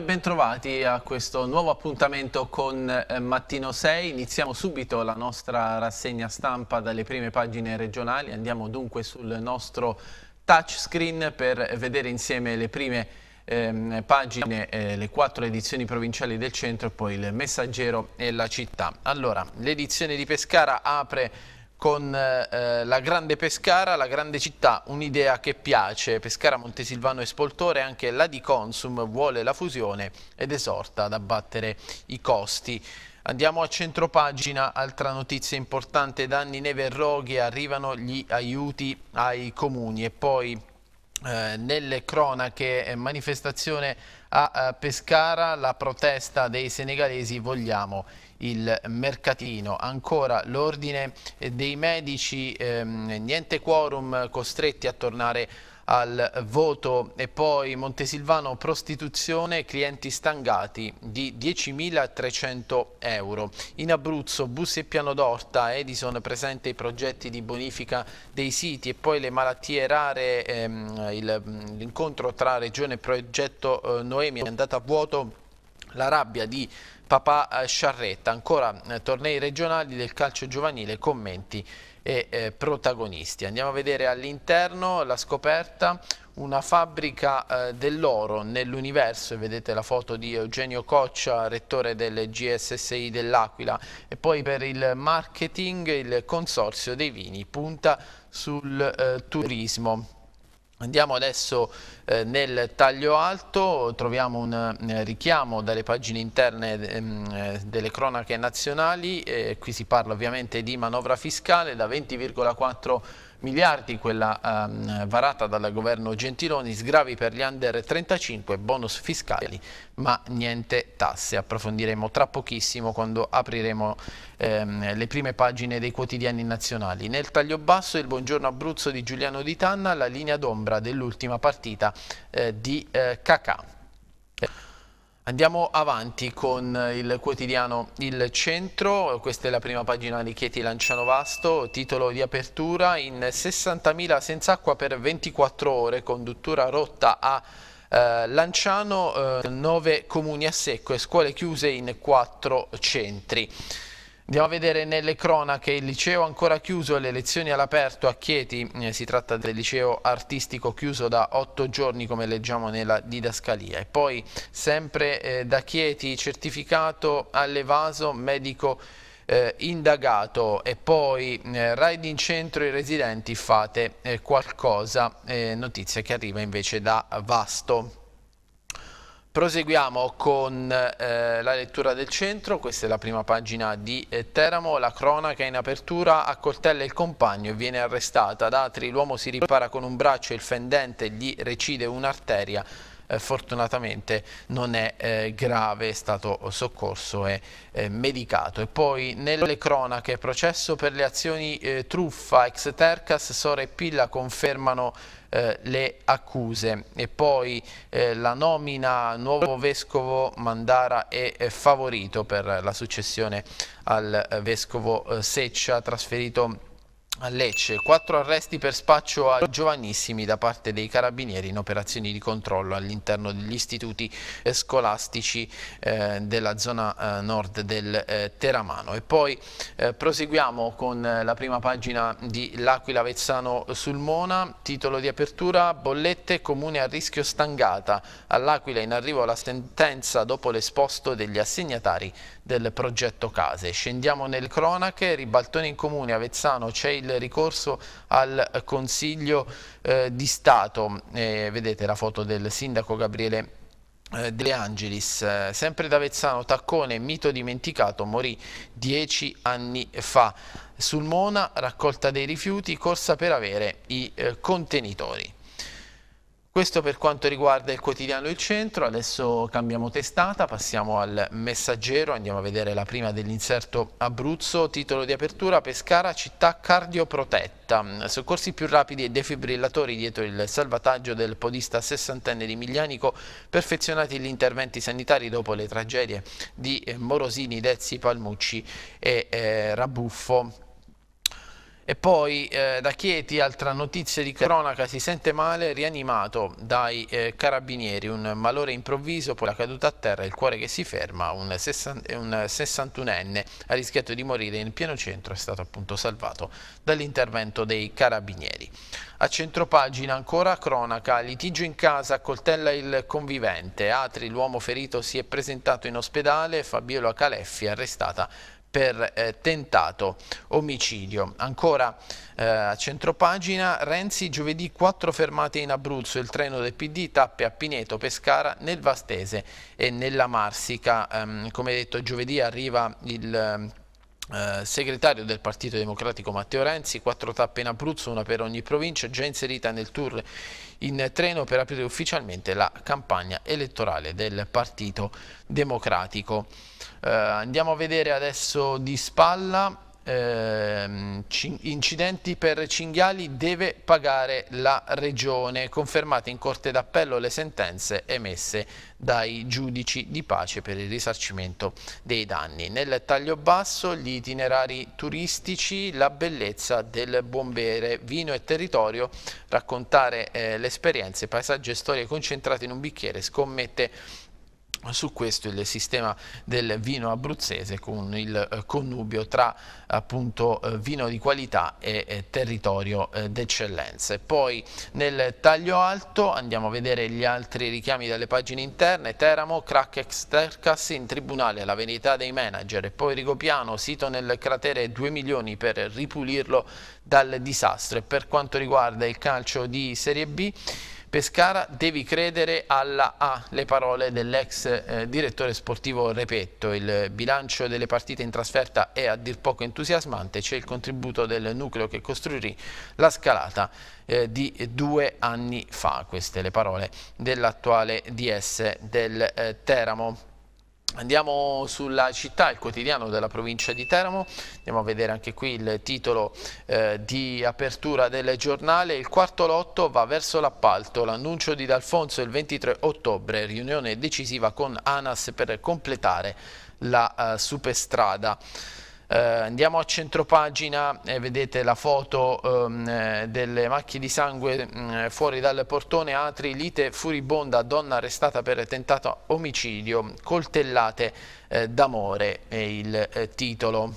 e bentrovati a questo nuovo appuntamento con eh, Mattino 6. Iniziamo subito la nostra rassegna stampa dalle prime pagine regionali. Andiamo dunque sul nostro touchscreen per vedere insieme le prime ehm, pagine, eh, le quattro edizioni provinciali del centro, e poi il messaggero e la città. Allora, l'edizione di Pescara apre con eh, la grande Pescara, la grande città, un'idea che piace. Pescara, Montesilvano e Spoltore, anche la di Consum vuole la fusione ed esorta ad abbattere i costi. Andiamo a centropagina, altra notizia importante, danni neve e roghi, arrivano gli aiuti ai comuni e poi eh, nelle cronache eh, manifestazione a, a eh, Pescara, la protesta dei senegalesi vogliamo il mercatino. Ancora l'ordine dei medici, ehm, niente quorum, costretti a tornare al voto e poi Montesilvano prostituzione clienti stangati di 10.300 euro. In Abruzzo Bussi e Piano d'Orta Edison presenta i progetti di bonifica dei siti e poi le malattie rare, ehm, l'incontro tra Regione e Progetto eh, Noemi è andata a vuoto la rabbia di papà eh, Sciarretta. Ancora eh, tornei regionali del calcio giovanile, commenti e eh, protagonisti. Andiamo a vedere all'interno la scoperta, una fabbrica eh, dell'oro nell'universo, vedete la foto di Eugenio Coccia, rettore del GSSI dell'Aquila, e poi per il marketing il Consorzio dei Vini punta sul eh, turismo. Andiamo adesso eh, nel taglio alto, troviamo un eh, richiamo dalle pagine interne ehm, eh, delle cronache nazionali, eh, qui si parla ovviamente di manovra fiscale, da 20,4 miliardi quella ehm, varata dal governo Gentiloni, sgravi per gli under 35, bonus fiscali, ma niente tasse. Approfondiremo tra pochissimo quando apriremo ehm, le prime pagine dei quotidiani nazionali. Nel taglio basso il buongiorno Abruzzo di Giuliano Di Tanna, la linea d'ombra dell'ultima partita eh, di eh, Cacà. Andiamo avanti con il quotidiano Il Centro, questa è la prima pagina di Chieti Lanciano Vasto, titolo di apertura in 60.000 senza acqua per 24 ore, conduttura rotta a eh, Lanciano, eh, 9 comuni a secco e scuole chiuse in 4 centri. Andiamo a vedere nelle cronache il liceo ancora chiuso e le lezioni all'aperto a Chieti. Eh, si tratta del liceo artistico chiuso da otto giorni come leggiamo nella didascalia. E poi sempre eh, da Chieti certificato allevaso medico eh, indagato e poi eh, raid in centro i residenti fate eh, qualcosa, eh, notizia che arriva invece da Vasto. Proseguiamo con eh, la lettura del centro, questa è la prima pagina di eh, Teramo, la cronaca in apertura, accoltella il compagno e viene arrestata. Ad Atri l'uomo si ripara con un braccio e il fendente gli recide un'arteria eh, fortunatamente non è eh, grave, è stato soccorso e eh, medicato. E poi nelle cronache, processo per le azioni truffa, ex Tercas, Sora e Pilla confermano le accuse e poi eh, la nomina nuovo vescovo Mandara è, è favorito per la successione al vescovo eh, Seccia trasferito a Lecce, quattro arresti per spaccio a giovanissimi da parte dei carabinieri in operazioni di controllo all'interno degli istituti eh, scolastici eh, della zona eh, nord del Teramano. E poi proseguiamo con la prima pagina di L'Aquila Vezzano sul Mona, titolo di apertura Bollette comune a rischio stangata. All'Aquila in arrivo la sentenza dopo l'esposto degli assegnatari del progetto case. Scendiamo nel cronache, ribaltone in comune, Avezzano c'è il ricorso al Consiglio eh, di Stato, eh, vedete la foto del sindaco Gabriele eh, De Angelis, eh, sempre da Vezzano, Taccone, mito dimenticato, morì dieci anni fa. Sul Mona, raccolta dei rifiuti, corsa per avere i eh, contenitori. Questo per quanto riguarda il quotidiano Il Centro, adesso cambiamo testata, passiamo al Messaggero, andiamo a vedere la prima dell'inserto Abruzzo, titolo di apertura Pescara città cardioprotetta, soccorsi più rapidi e defibrillatori dietro il salvataggio del podista sessantenne di Miglianico, perfezionati gli interventi sanitari dopo le tragedie di Morosini, Dezzi, Palmucci e eh, Rabuffo. E poi eh, da Chieti, altra notizia di cronaca, si sente male, rianimato dai eh, carabinieri, un malore improvviso, poi la caduta a terra, il cuore che si ferma, un, 60, un 61enne ha rischiato di morire in pieno centro, è stato appunto salvato dall'intervento dei carabinieri. A centropagina ancora cronaca, litigio in casa, coltella il convivente, Atri, l'uomo ferito, si è presentato in ospedale, Fabiola Caleffi è arrestata per eh, tentato omicidio. Ancora eh, a centropagina, Renzi giovedì 4 fermate in Abruzzo, il treno del PD tappe a Pineto, Pescara, nel Vastese e nella Marsica. Um, come detto giovedì arriva il... Ehm, eh, segretario del Partito Democratico Matteo Renzi, quattro tappe in Abruzzo, una per ogni provincia, già inserita nel tour in treno per aprire ufficialmente la campagna elettorale del Partito Democratico. Eh, andiamo a vedere adesso di spalla ehm, incidenti per cinghiali deve pagare la regione, confermate in Corte d'Appello le sentenze emesse dai giudici di pace per il risarcimento dei danni. Nel taglio basso gli itinerari turistici, la bellezza del buon bere, vino e territorio, raccontare eh, le esperienze, paesaggi e storie concentrate in un bicchiere, scommette su questo il sistema del vino abruzzese con il eh, connubio tra appunto eh, vino di qualità e eh, territorio d'eccellenza. Poi nel taglio alto andiamo a vedere gli altri richiami dalle pagine interne, Teramo, crack ex in tribunale, la verità dei manager poi Rigopiano, sito nel cratere 2 milioni per ripulirlo dal disastro. E per quanto riguarda il calcio di Serie B, Pescara devi credere alla A, le parole dell'ex eh, direttore sportivo Repetto. Il bilancio delle partite in trasferta è a dir poco entusiasmante, c'è il contributo del nucleo che costruirì la scalata eh, di due anni fa. Queste le parole dell'attuale DS del eh, Teramo. Andiamo sulla città, il quotidiano della provincia di Teramo, andiamo a vedere anche qui il titolo eh, di apertura del giornale, il quarto lotto va verso l'appalto, l'annuncio di D'Alfonso il 23 ottobre, riunione decisiva con ANAS per completare la eh, superstrada. Eh, andiamo a centropagina e vedete la foto ehm, delle macchie di sangue mh, mm, fuori dal portone Atri, lite furibonda, donna arrestata per tentato omicidio, coltellate eh, d'amore è il eh, titolo.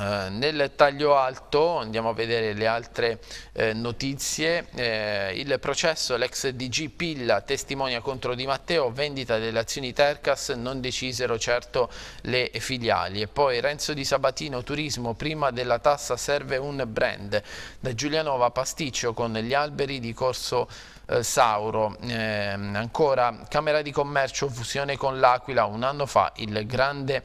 Eh, nel taglio alto andiamo a vedere le altre eh, notizie, eh, il processo, l'ex DG Pilla testimonia contro Di Matteo, vendita delle azioni Tercas, non decisero certo le filiali e poi Renzo Di Sabatino, turismo, prima della tassa serve un brand, da Giulianova pasticcio con gli alberi di corso eh, Sauro, ehm, ancora Camera di Commercio, fusione con l'Aquila, un anno fa il grande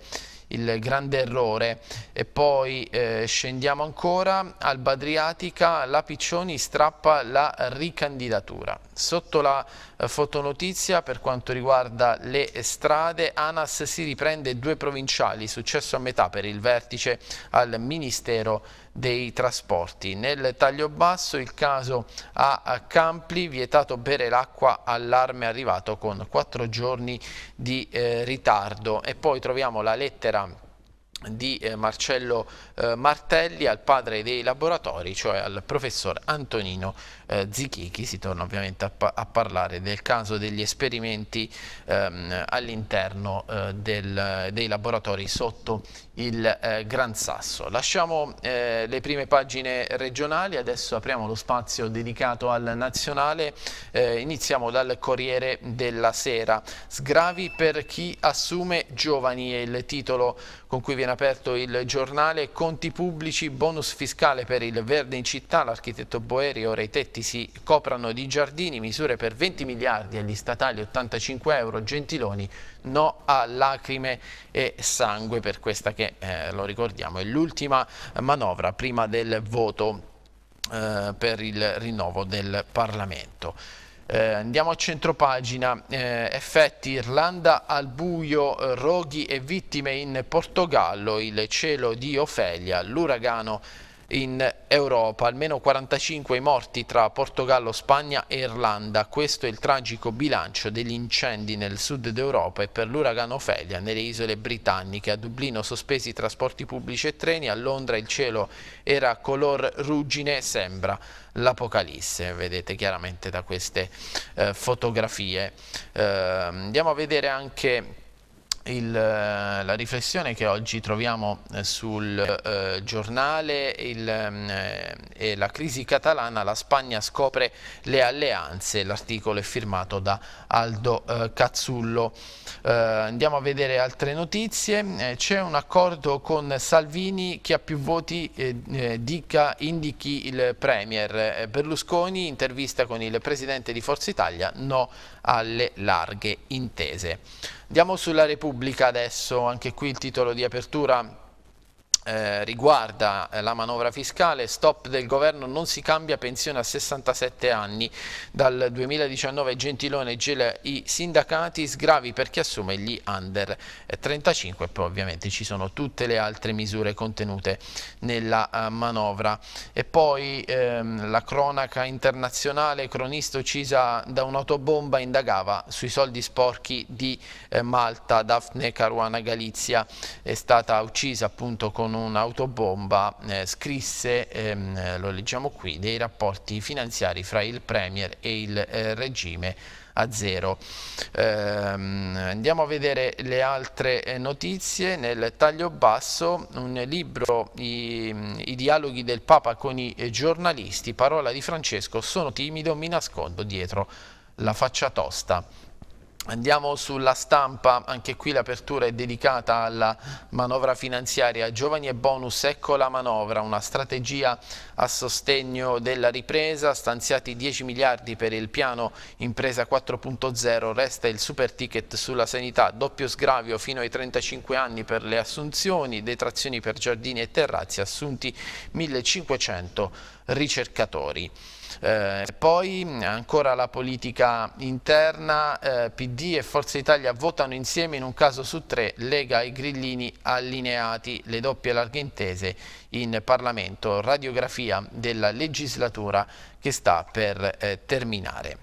il grande errore e poi eh, scendiamo ancora Alba Adriatica la Piccioni strappa la ricandidatura sotto la eh, fotonotizia per quanto riguarda le strade ANAS si riprende due provinciali successo a metà per il vertice al Ministero dei trasporti. Nel taglio basso il caso a Campli, vietato bere l'acqua all'arme arrivato con quattro giorni di eh, ritardo. E poi troviamo la lettera di eh, Marcello eh, Martelli al padre dei laboratori, cioè al professor Antonino eh, Zichichi si torna ovviamente a, pa a, parlare del caso degli esperimenti ehm, all'interno eh, dei laboratori sotto il eh, Gran Sasso. Lasciamo eh, le prime pagine regionali, adesso apriamo lo spazio dedicato al nazionale, eh, iniziamo dal Corriere della Sera. Sgravi per chi assume giovani è il titolo con cui viene aperto il giornale, conti pubblici, bonus fiscale per il verde in città, l'architetto Boeri ora i tetti tetti si coprano di giardini, misure per 20 miliardi agli statali, 85 euro, Gentiloni, no a lacrime e sangue per questa che, eh, lo ricordiamo, è l'ultima manovra prima del voto eh, per il rinnovo del Parlamento. Eh, andiamo a centropagina, eh, effetti Irlanda al buio, eh, roghi e vittime in Portogallo, il cielo di Ofelia, l'uragano in Europa, almeno 45 morti tra Portogallo, Spagna e Irlanda. Questo è il tragico bilancio degli incendi nel sud d'Europa e per l'uragano Ophelia nelle isole britanniche. A Dublino sospesi i trasporti pubblici e treni, a Londra il cielo era color ruggine, sembra l'Apocalisse, vedete chiaramente da queste eh, fotografie. Eh, andiamo a vedere anche il, eh, la riflessione che oggi troviamo eh, sul eh, giornale il, mm, eh, la crisi catalana, la Spagna scopre le alleanze, l'articolo è firmato da Aldo eh, Cazzullo. Eh, andiamo a vedere altre notizie, c'è un accordo con Salvini, chi ha più voti dica, indichi il Premier, Berlusconi intervista con il Presidente di Forza Italia, no alle larghe intese. Andiamo sulla Repubblica adesso, anche qui il titolo di apertura eh, riguarda eh, la manovra fiscale, stop del governo non si cambia pensione a 67 anni, dal 2019 Gentilone gela i sindacati, sgravi per chi assume gli under 35 e poi ovviamente ci sono tutte le altre misure contenute nella eh, manovra. E poi ehm, la cronaca internazionale, cronista uccisa da un'autobomba indagava sui soldi sporchi di eh, Malta, Daphne Caruana Galizia è stata uccisa appunto con con un'autobomba eh, scrisse, ehm, lo leggiamo qui, dei rapporti finanziari fra il Premier e il eh, regime a zero. Ehm, andiamo a vedere le altre eh, notizie. Nel taglio basso un libro I, I, dialoghi del Papa con i eh, giornalisti, parola di Francesco, sono timido, mi nascondo dietro la faccia tosta. Andiamo sulla stampa, anche qui l'apertura è dedicata alla manovra finanziaria. Giovani e bonus, ecco la manovra, una strategia a sostegno della ripresa, stanziati 10 miliardi per il piano impresa 4.0, resta il super ticket sulla sanità, doppio sgravio fino ai 35 anni per le assunzioni, detrazioni per giardini e terrazzi, assunti 1500 ricercatori. Eh, poi ancora la politica interna, eh, PD e Forza Italia votano insieme in un caso su tre, Lega e Grillini allineati, le doppie larghe intese in Parlamento, radiografia della legislatura che sta per eh, terminare.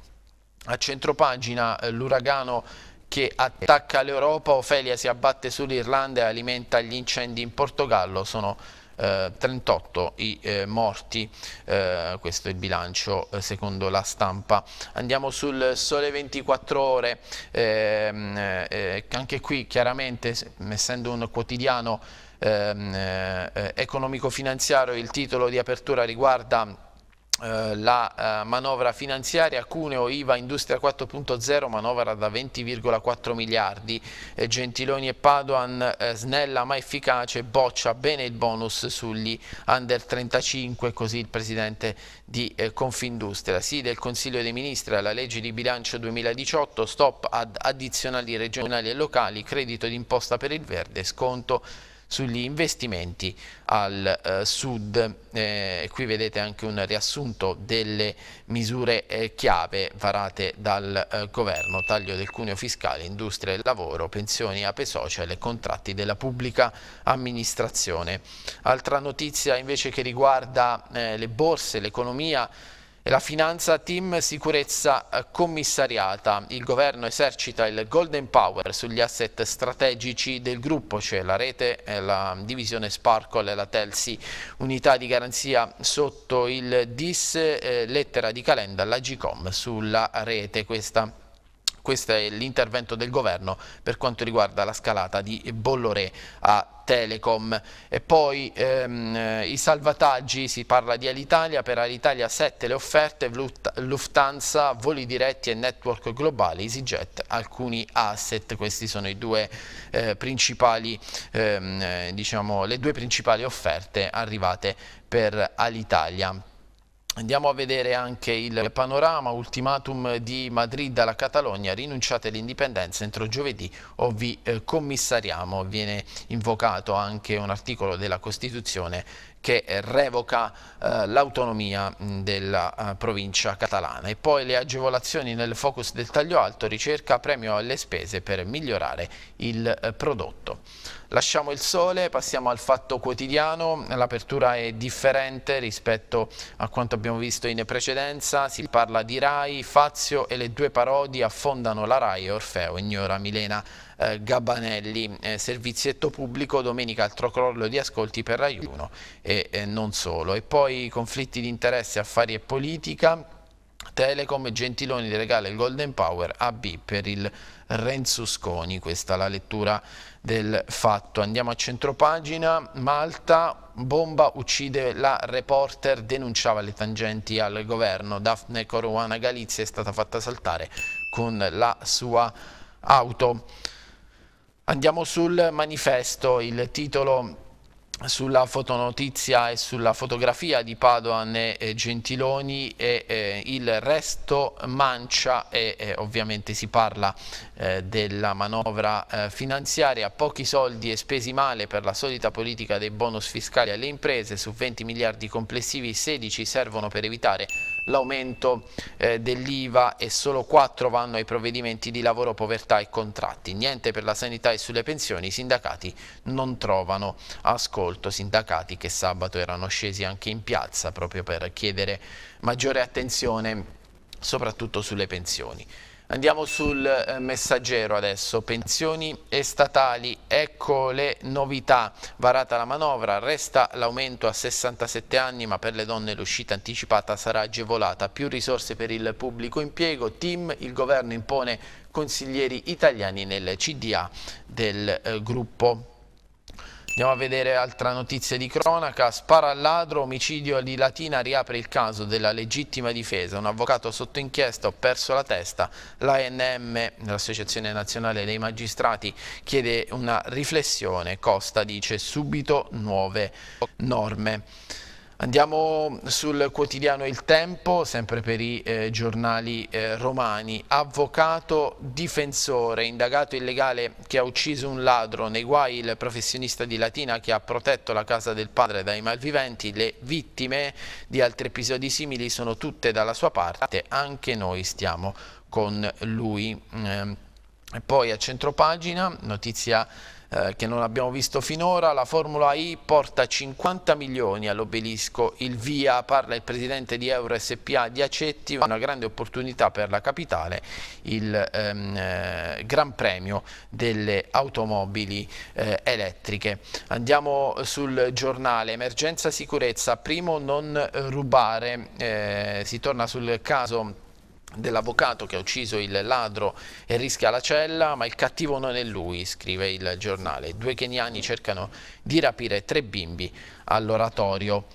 A centropagina eh, l'uragano che attacca l'Europa, Ofelia si abbatte sull'Irlanda e alimenta gli incendi in Portogallo, sono eh, 38 i eh, morti, eh, questo è il bilancio eh, secondo la stampa. Andiamo sul sole 24 ore, ehm, eh, anche qui chiaramente essendo un quotidiano ehm, economico-finanziario il titolo di apertura riguarda eh, la eh, manovra finanziaria Cuneo IVA Industria 4.0 manovra da 20,4 miliardi eh, Gentiloni e Padoan snella ma efficace boccia bene il bonus sugli under 35 così il presidente di Confindustria sì del Consiglio dei Ministri alla legge di bilancio 2018 stop ad addizionali regionali e locali credito d'imposta per il verde sconto sugli investimenti al eh, sud. Eh, qui vedete anche un riassunto delle misure eh, chiave varate dal eh, governo, taglio del cuneo fiscale, industria e lavoro, pensioni, ape social e contratti della pubblica amministrazione. Altra notizia invece che riguarda eh, le borse, l'economia, la finanza team sicurezza eh, commissariata. Il governo esercita il golden power sugli asset strategici del gruppo, cioè la rete, eh, la divisione Sparkle e la Telsi, unità di garanzia sotto il DIS, eh, lettera di calenda, la GCOM sulla rete. Questa questo è l'intervento del governo per quanto riguarda la scalata di Bolloré a Telecom e poi ehm, i salvataggi, si parla di Alitalia, per Alitalia 7 le offerte, Lufthansa, voli diretti e network globale, EasyJet, alcuni asset, queste sono due, eh, ehm, eh, diciamo, le due principali offerte arrivate per Alitalia. Andiamo a vedere anche il panorama ultimatum di Madrid alla Catalogna, rinunciate all'indipendenza entro giovedì o vi eh, commissariamo. Viene invocato anche un articolo della Costituzione che eh, revoca eh, l'autonomia della eh, provincia catalana e poi le agevolazioni nel focus del taglio alto ricerca premio alle spese per migliorare il eh, prodotto. Lasciamo il sole, passiamo al fatto quotidiano, l'apertura è differente rispetto a quanto abbiamo visto in precedenza, si parla di Rai, Fazio e le due parodi affondano la Rai e Orfeo, ignora Milena eh, Gabanelli, eh, servizietto pubblico, domenica altro crollo di ascolti per Rai 1 e eh, non solo. E poi conflitti di interesse, affari e politica, Telecom, Gentiloni regala il Golden Power, AB per il Renzo Sconi, questa la lettura del fatto. Andiamo a centropagina, Malta, bomba uccide la reporter, denunciava le tangenti al governo, Daphne Caruana Galizia è stata fatta saltare con la sua auto. Andiamo sul manifesto, il titolo sulla fotonotizia e sulla fotografia di Padoan e Gentiloni e eh, il resto mancia e eh, ovviamente si parla eh, della manovra eh, finanziaria, pochi soldi e spesi male per la solita politica dei bonus fiscali alle imprese, su 20 miliardi complessivi 16 servono per evitare l'aumento eh, dell'IVA e solo 4 vanno ai provvedimenti di lavoro, povertà e contratti. Niente per la sanità e sulle pensioni, i sindacati non trovano ascolto, sindacati che sabato erano scesi anche in piazza proprio per chiedere maggiore attenzione soprattutto sulle pensioni. Andiamo sul eh, messaggero adesso, pensioni statali, ecco le novità, varata la manovra, resta l'aumento a 67 anni ma per le donne l'uscita anticipata sarà agevolata, più risorse per il pubblico impiego, team, il governo impone consiglieri italiani nel CDA del eh, gruppo. Andiamo a vedere altra notizia di cronaca, spara al ladro, omicidio di Latina riapre il caso della legittima difesa, un avvocato sotto inchiesta, ho perso la testa, l'ANM, l'Associazione Nazionale dei Magistrati, chiede una riflessione, Costa dice subito nuove norme. Andiamo sul quotidiano Il Tempo, sempre per i eh, giornali eh, romani. Avvocato difensore, indagato illegale che ha ucciso un ladro, nei guai il professionista di Latina che ha protetto la casa del padre dai malviventi. Le vittime di altri episodi simili sono tutte dalla sua parte, anche noi stiamo con lui. Eh, poi a centropagina, notizia eh, che non abbiamo visto finora, la Formula I porta 50 milioni all'obelisco, il via, parla il presidente di Euro SPA di Acetti, una grande opportunità per la capitale, il ehm, eh, Gran Premio delle automobili eh, elettriche. Andiamo sul giornale, emergenza sicurezza, primo non rubare, eh, si torna sul caso dell'avvocato che ha ucciso il ladro e rischia la cella, ma il cattivo non è lui, scrive il giornale. Due keniani cercano di rapire tre bimbi all'oratorio.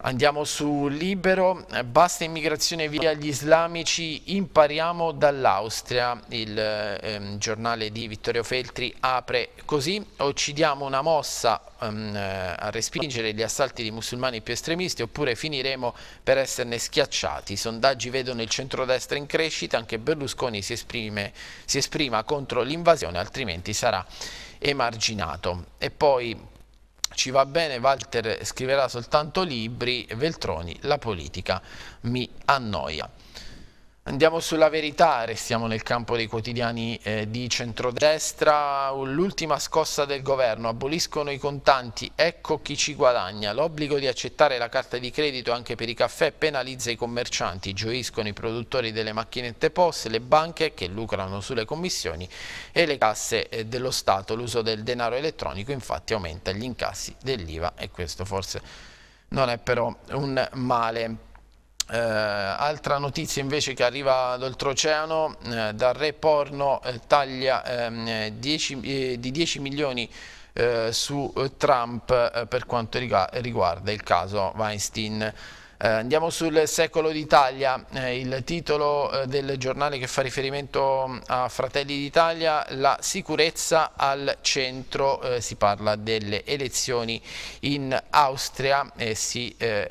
Andiamo su Libero, basta immigrazione via gli islamici, impariamo dall'Austria, il ehm, giornale di Vittorio Feltri apre così, o ci diamo una mossa ehm, a respingere gli assalti di musulmani più estremisti oppure finiremo per esserne schiacciati, i sondaggi vedono il centrodestra in crescita, anche Berlusconi si, esprime, si esprima contro l'invasione altrimenti sarà emarginato. E poi ci va bene, Walter scriverà soltanto libri, Veltroni, la politica mi annoia. Andiamo sulla verità, restiamo nel campo dei quotidiani eh, di centrodestra, l'ultima scossa del governo, aboliscono i contanti, ecco chi ci guadagna, l'obbligo di accettare la carta di credito anche per i caffè penalizza i commercianti, gioiscono i produttori delle macchinette POS, le banche che lucrano sulle commissioni e le casse eh, dello Stato, l'uso del denaro elettronico infatti aumenta gli incassi dell'IVA e questo forse non è però un male. Eh, altra notizia invece che arriva d'oltreoceano, eh, dal re porno eh, taglia ehm, dieci, eh, di 10 milioni eh, su eh, Trump per quanto riguarda il caso Weinstein. Eh, andiamo sul secolo d'Italia, eh, il titolo eh, del giornale che fa riferimento mm, a Fratelli d'Italia, la sicurezza al centro, eh, si parla delle elezioni in Austria e si eh,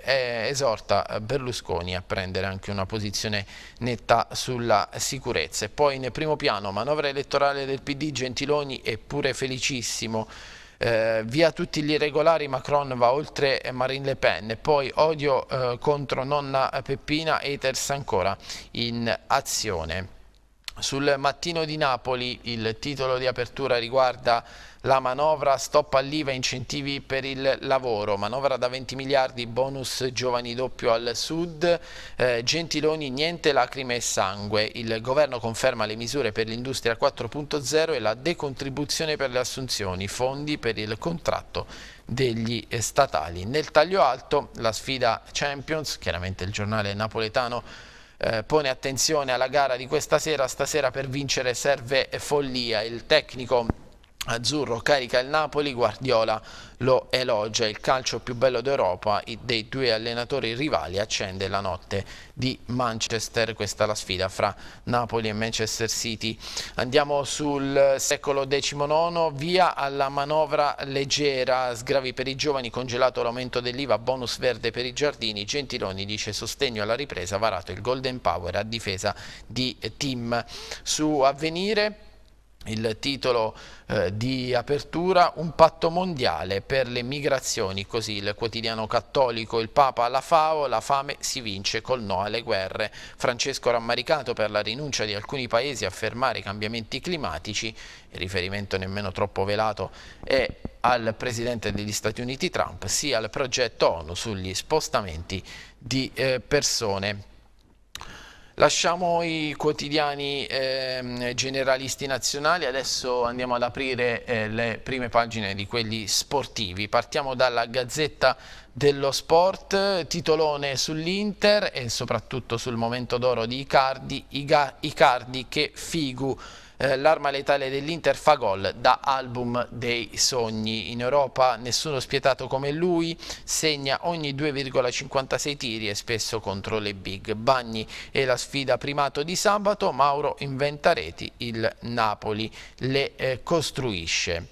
esorta Berlusconi a prendere anche una posizione netta sulla sicurezza. E poi in primo piano manovra elettorale del PD Gentiloni è pure felicissimo eh, via tutti gli irregolari Macron va oltre Marine Le Pen poi odio eh, contro nonna eh, Peppina haters ancora in azione sul mattino di Napoli il titolo di apertura riguarda la manovra stop all'IVA incentivi per il lavoro, manovra da 20 miliardi, bonus giovani doppio al sud, eh, Gentiloni niente lacrime e sangue, il governo conferma le misure per l'industria 4.0 e la decontribuzione per le assunzioni, fondi per il contratto degli statali. Nel taglio alto la sfida Champions, chiaramente il giornale napoletano eh, pone attenzione alla gara di questa sera, stasera per vincere serve follia, il tecnico azzurro carica il Napoli, Guardiola lo elogia, il calcio più bello d'Europa dei due allenatori rivali accende la notte di Manchester, questa è la sfida fra Napoli e Manchester City. Andiamo sul secolo XIX, via alla manovra leggera, sgravi per i giovani, congelato l'aumento dell'IVA, bonus verde per i giardini, Gentiloni dice sostegno alla ripresa, varato il Golden Power a difesa di team. Su avvenire il titolo eh, di apertura, un patto mondiale per le migrazioni, così il quotidiano cattolico, il Papa alla FAO, la fame si vince col no alle guerre. Francesco rammaricato per la rinuncia di alcuni paesi a fermare i cambiamenti climatici, il riferimento nemmeno troppo velato è al Presidente degli Stati Uniti Trump, sia al progetto ONU sugli spostamenti di eh, persone. Lasciamo i quotidiani eh, generalisti nazionali, adesso andiamo ad aprire eh, le prime pagine di quelli sportivi. Partiamo dalla Gazzetta dello Sport, titolone sull'Inter e soprattutto sul momento d'oro di Icardi, Iga, Icardi che Figu eh, l'arma letale dell'Inter fa gol da album dei sogni. In Europa nessuno spietato come lui segna ogni 2,56 tiri e spesso contro le big. Bagni e la sfida primato di sabato, Mauro inventa reti, il Napoli le eh, costruisce.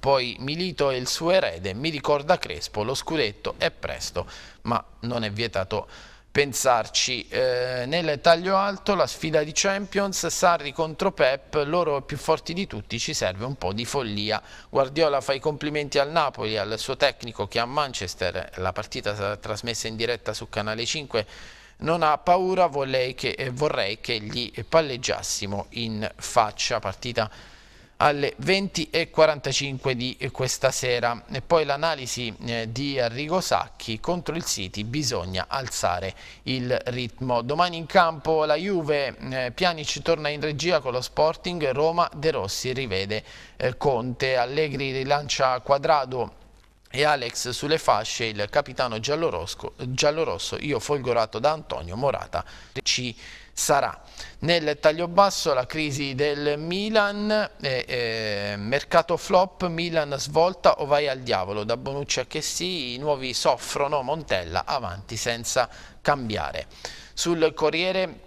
Poi Milito è il suo erede, mi ricorda Crespo, lo scudetto è presto, ma non è vietato pensarci. Eh, nel taglio alto la sfida di Champions, Sarri contro Pep, loro più forti di tutti, ci serve un po' di follia. Guardiola fa i complimenti al Napoli, al suo tecnico che a Manchester, la partita sarà trasmessa in diretta su Canale 5, non ha paura, che, eh, vorrei che gli palleggiassimo in faccia. Partita alle 20.45 di questa sera. E poi l'analisi eh, di Arrigo Sacchi contro il City, bisogna alzare il ritmo. Domani in campo la Juve, eh, Pianic torna in regia con lo Sporting, Roma De Rossi rivede eh, Conte, Allegri rilancia Quadrado e Alex sulle fasce, il capitano giallorosso, io folgorato da Antonio Morata, ci sarà. Nel taglio basso la crisi del Milan, eh, eh, mercato flop, Milan svolta o vai al diavolo, da Bonucci a che sì, i nuovi soffrono, Montella avanti senza cambiare. Sul Corriere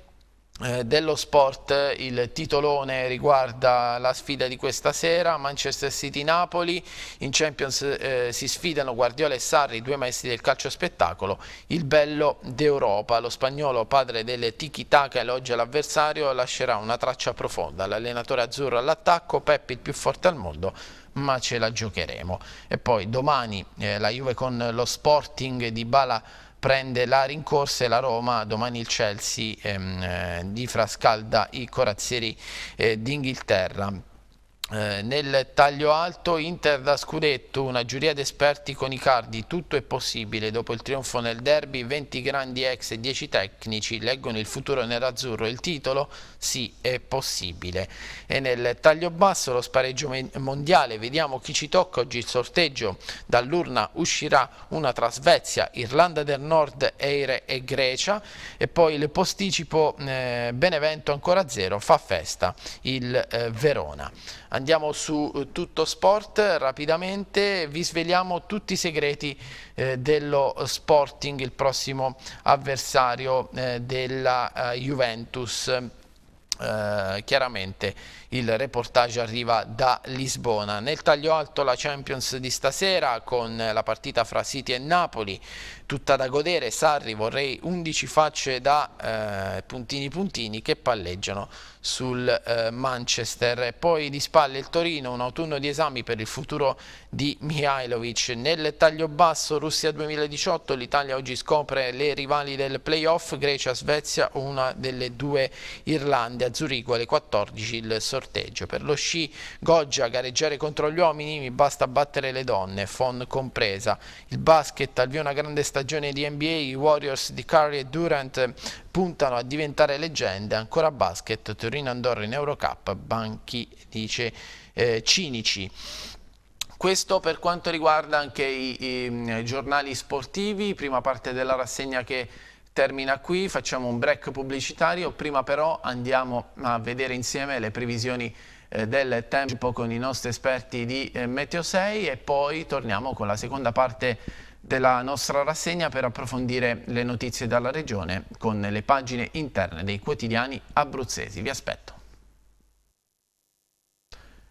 eh, dello sport il titolone riguarda la sfida di questa sera Manchester City-Napoli in Champions eh, si sfidano Guardiola e Sarri due maestri del calcio spettacolo il bello d'Europa lo spagnolo padre del tiki-taka elogia l'avversario lascerà una traccia profonda l'allenatore azzurro all'attacco Peppi il più forte al mondo ma ce la giocheremo e poi domani eh, la Juve con lo Sporting di Bala prende la rincorsa e la Roma, domani il Chelsea ehm, eh, di Frascalda i corazzieri eh, d'Inghilterra. Eh, nel taglio alto Inter da scudetto, una giuria d'esperti con i cardi, tutto è possibile. Dopo il trionfo nel derby, 20 grandi ex e 10 tecnici leggono il futuro nerazzurro il titolo, sì è possibile. E nel taglio basso lo spareggio mondiale, vediamo chi ci tocca oggi il sorteggio. Dall'urna uscirà una tra Svezia, Irlanda del Nord, Eire e Grecia e poi il posticipo eh, Benevento ancora zero fa festa il eh, Verona. Andiamo su eh, Tutto Sport rapidamente, vi svegliamo tutti i segreti eh, dello Sporting, il prossimo avversario eh, della eh, Juventus. Eh, chiaramente il reportage arriva da Lisbona. Nel taglio alto la Champions di stasera con la partita fra City e Napoli, tutta da godere. Sarri vorrei 11 facce da eh, puntini puntini che palleggiano sul eh, Manchester. Poi di spalle il Torino, un autunno di esami per il futuro di Mihailovic. Nel taglio basso Russia 2018, l'Italia oggi scopre le rivali del playoff, Grecia, Svezia, una delle due Irlande. A Zurigo alle 14 il Sorrento sorteggio. Per lo sci Goggia gareggiare contro gli uomini mi basta battere le donne, Fon compresa. Il basket avvia una grande stagione di NBA, i Warriors di Curry e Durant eh, puntano a diventare leggende, ancora basket, Torino Andorra in Eurocup, banchi dice eh, cinici. Questo per quanto riguarda anche i, i, mm, i giornali sportivi, prima parte della rassegna che termina qui, facciamo un break pubblicitario, prima però andiamo a vedere insieme le previsioni eh, del tempo con i nostri esperti di eh, Meteo 6 e poi torniamo con la seconda parte della nostra rassegna per approfondire le notizie dalla regione con le pagine interne dei quotidiani abruzzesi. Vi aspetto.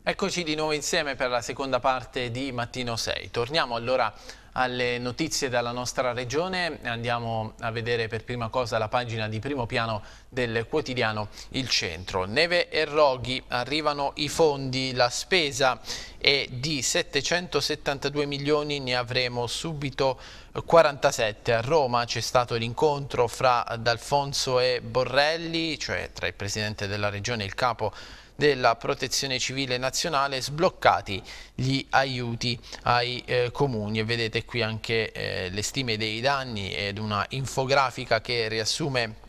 Eccoci di nuovo insieme per la seconda parte di Mattino 6. Torniamo allora alle notizie dalla nostra regione andiamo a vedere per prima cosa la pagina di primo piano del quotidiano Il Centro. Neve e roghi, arrivano i fondi, la spesa è di 772 milioni, ne avremo subito 47. A Roma c'è stato l'incontro fra D'Alfonso e Borrelli, cioè tra il Presidente della Regione e il Capo della Protezione Civile Nazionale sbloccati gli aiuti ai eh, comuni e vedete qui anche eh, le stime dei danni ed una infografica che riassume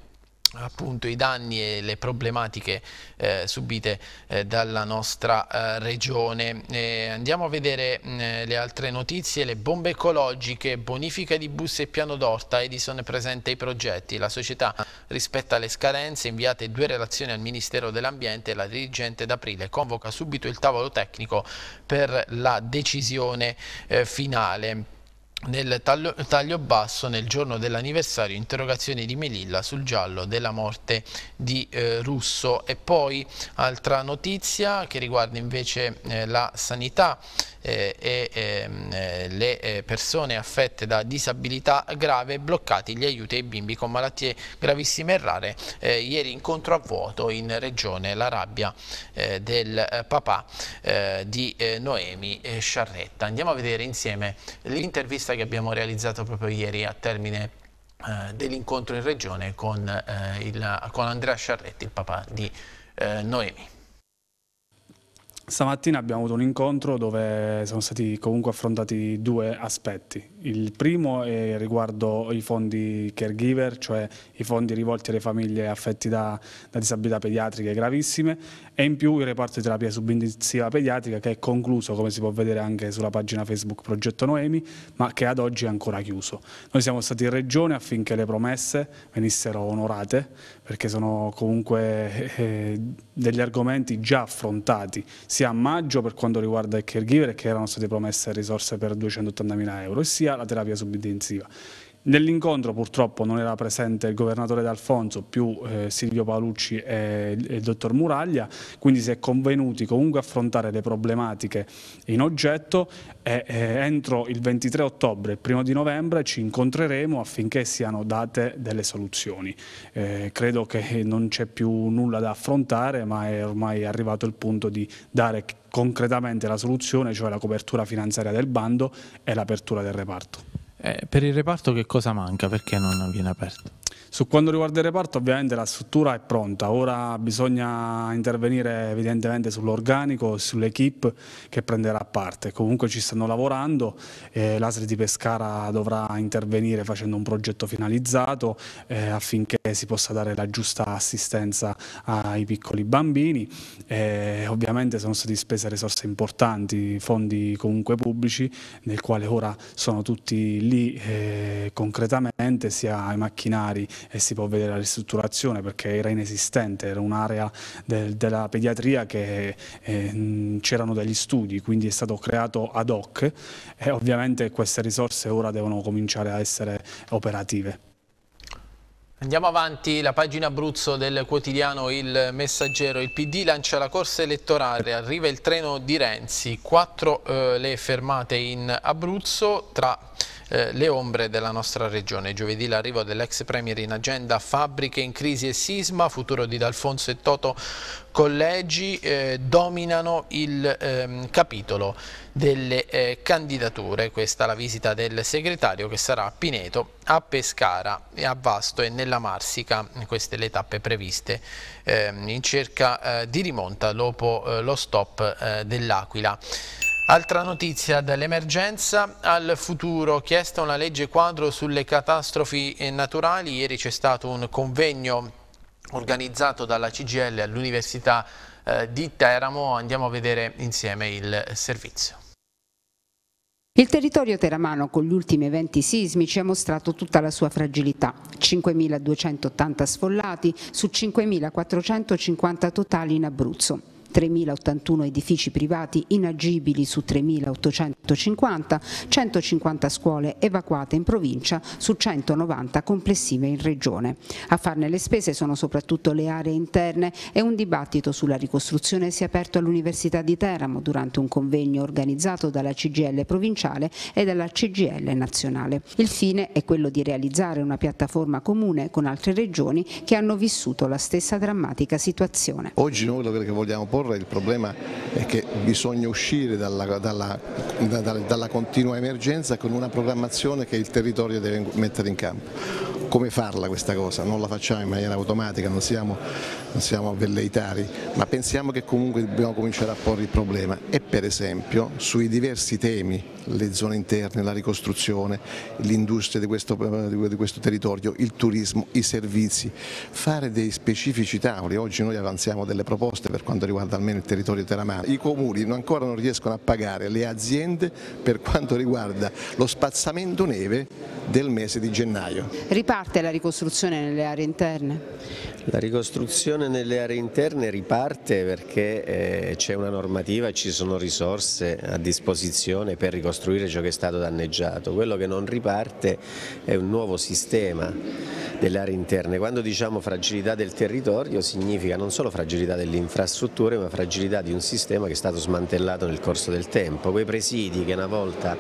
appunto i danni e le problematiche eh, subite eh, dalla nostra eh, regione. Eh, andiamo a vedere mh, mm, le altre notizie, le bombe ecologiche, bonifica di bus e piano d'orta, Edison presenta i progetti, la società rispetta le scadenze, inviate due relazioni al Ministero dell'Ambiente e la dirigente d'aprile convoca subito il tavolo tecnico per la decisione eh, finale nel taglio, taglio, basso nel giorno dell'anniversario interrogazione di Melilla sul giallo della morte di eh, Russo e poi altra notizia che riguarda invece eh, la sanità eh, e ehm, eh, le eh, persone affette da disabilità grave bloccati gli aiuti ai bimbi con malattie gravissime e rare. Eh, ieri incontro a vuoto in regione la rabbia eh, del papà di Noemi Sciarretta. Andiamo a vedere insieme l'intervista che abbiamo realizzato proprio ieri a termine dell'incontro in regione con, eh, il, con Andrea Sciarretti, il papà di eh, Noemi. Stamattina abbiamo avuto un incontro dove sono stati comunque affrontati due aspetti. Il primo è riguardo i fondi caregiver, cioè i fondi rivolti alle famiglie affette da, da disabilità pediatriche gravissime e in più il reparto di terapia subintensiva pediatrica che è concluso, come si può vedere anche sulla pagina Facebook Progetto Noemi, ma che ad oggi è ancora chiuso. Noi siamo stati in regione affinché le promesse venissero onorate, perché sono comunque eh, degli argomenti già affrontati, sia a maggio per quanto riguarda il caregiver, che erano state promesse risorse per 280 mila euro, sia sia la terapia subintensiva. Nell'incontro purtroppo non era presente il governatore D'Alfonso più eh, Silvio Paolucci e, e il dottor Muraglia, quindi si è convenuti comunque affrontare le problematiche in oggetto e eh, entro il 23 ottobre e il 1 di novembre ci incontreremo affinché siano date delle soluzioni. Eh, credo che non c'è più nulla da affrontare ma è ormai arrivato il punto di dare concretamente la soluzione, cioè la copertura finanziaria del bando e l'apertura del reparto. Eh, per il reparto che cosa manca? Perché non viene aperto? Su quanto riguarda il reparto ovviamente la struttura è pronta, ora bisogna intervenire evidentemente sull'organico e sull'equipe che prenderà parte, comunque ci stanno lavorando, eh, l'Asri di Pescara dovrà intervenire facendo un progetto finalizzato eh, affinché si possa dare la giusta assistenza ai piccoli bambini, eh, ovviamente sono state spese risorse importanti, fondi comunque pubblici nel quale ora sono tutti lì eh, concretamente sia i macchinari e si può vedere la ristrutturazione perché era inesistente, era un'area del, della pediatria che eh, c'erano degli studi, quindi è stato creato ad hoc e ovviamente queste risorse ora devono cominciare a essere operative. Andiamo avanti, la pagina Abruzzo del quotidiano Il Messaggero, il PD lancia la corsa elettorale, arriva il treno di Renzi, quattro eh, le fermate in Abruzzo tra eh, le ombre della nostra regione. Giovedì l'arrivo dell'ex premier in agenda, fabbriche in crisi e sisma, futuro di D'Alfonso e Toto collegi eh, dominano il eh, capitolo delle eh, candidature. Questa è la visita del segretario che sarà a Pineto, a Pescara, e a Vasto e nella Marsica. Queste le tappe previste ehm, in cerca eh, di rimonta dopo eh, lo stop dell'Aquila. Altra notizia dall'emergenza al futuro, chiesta una legge quadro sulle catastrofi naturali, ieri c'è stato un convegno organizzato dalla CGL all'Università eh, di Teramo, andiamo a vedere insieme il servizio. Il territorio teramano con gli ultimi eventi sismici ha mostrato tutta la sua fragilità. 5.280 sfollati su 5.450 totali in Abruzzo. 3.081 edifici privati inagibili su 3.850, 150 scuole evacuate in provincia su 190 complessive in regione. A farne le spese sono soprattutto le aree interne e un dibattito sulla ricostruzione si è aperto all'Università di Teramo durante un convegno organizzato dalla CGL provinciale e dalla CGL nazionale. Il fine è quello di realizzare una piattaforma comune con altre regioni che hanno vissuto la stessa drammatica situazione. Oggi noi quello che vogliamo portare porre il problema è che bisogna uscire dalla, dalla, da, dalla continua emergenza con una programmazione che il territorio deve mettere in campo come farla questa cosa, non la facciamo in maniera automatica, non siamo, non siamo velleitari, ma pensiamo che comunque dobbiamo cominciare a porre il problema e per esempio sui diversi temi, le zone interne, la ricostruzione, l'industria di, eh, di questo, territorio, il turismo, i servizi, fare dei specifici tavoli, oggi noi avanziamo delle proposte per quanto riguarda almeno il territorio teramano, i comuni ancora non riescono a pagare le aziende per quanto riguarda lo spazzamento neve del mese di gennaio. Ripar parte la ricostruzione nelle aree interne? La ricostruzione nelle aree interne riparte perché eh, c'è una normativa, e ci sono risorse a disposizione per ricostruire ciò che è stato danneggiato. Quello che non riparte è un nuovo sistema delle aree interne. Quando diciamo fragilità del territorio significa non solo fragilità delle infrastrutture ma fragilità di un sistema che è stato smantellato nel corso del tempo. Quei presidi che una volta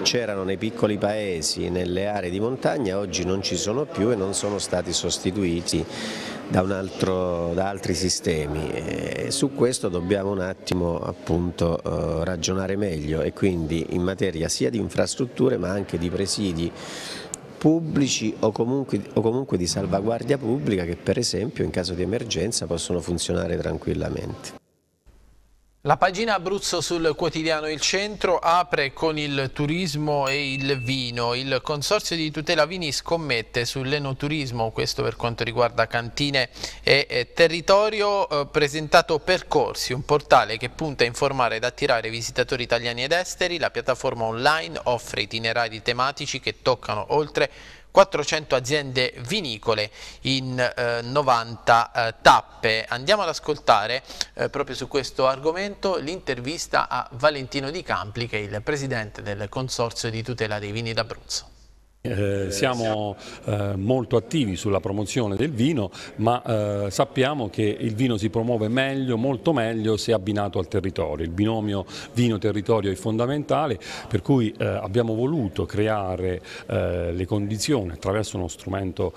c'erano nei piccoli paesi, nelle aree di montagna, oggi non ci sono più e non sono stati sostituiti da, altro, da altri sistemi. E su questo dobbiamo un attimo appunto, eh, ragionare meglio e quindi in materia sia di infrastrutture ma anche di presidi pubblici o comunque, o comunque di salvaguardia pubblica che per esempio in caso di emergenza possono funzionare tranquillamente. La pagina Abruzzo sul quotidiano Il Centro apre con il turismo e il vino. Il Consorzio di tutela vini scommette sull'enoturismo, questo per quanto riguarda cantine e territorio, eh, presentato Percorsi, un portale che punta a informare ed attirare visitatori italiani ed esteri. La piattaforma online offre itinerari tematici che toccano oltre 400 aziende vinicole in eh, 90 eh, tappe. Andiamo ad ascoltare eh, proprio su questo argomento l'intervista a Valentino Di Campli che è il presidente del Consorzio di tutela dei vini d'Abruzzo. Eh, siamo eh, molto attivi sulla promozione del vino, ma eh, sappiamo che il vino si promuove meglio, molto meglio se abbinato al territorio. Il binomio vino-territorio è fondamentale, per cui eh, abbiamo voluto creare eh, le condizioni attraverso uno strumento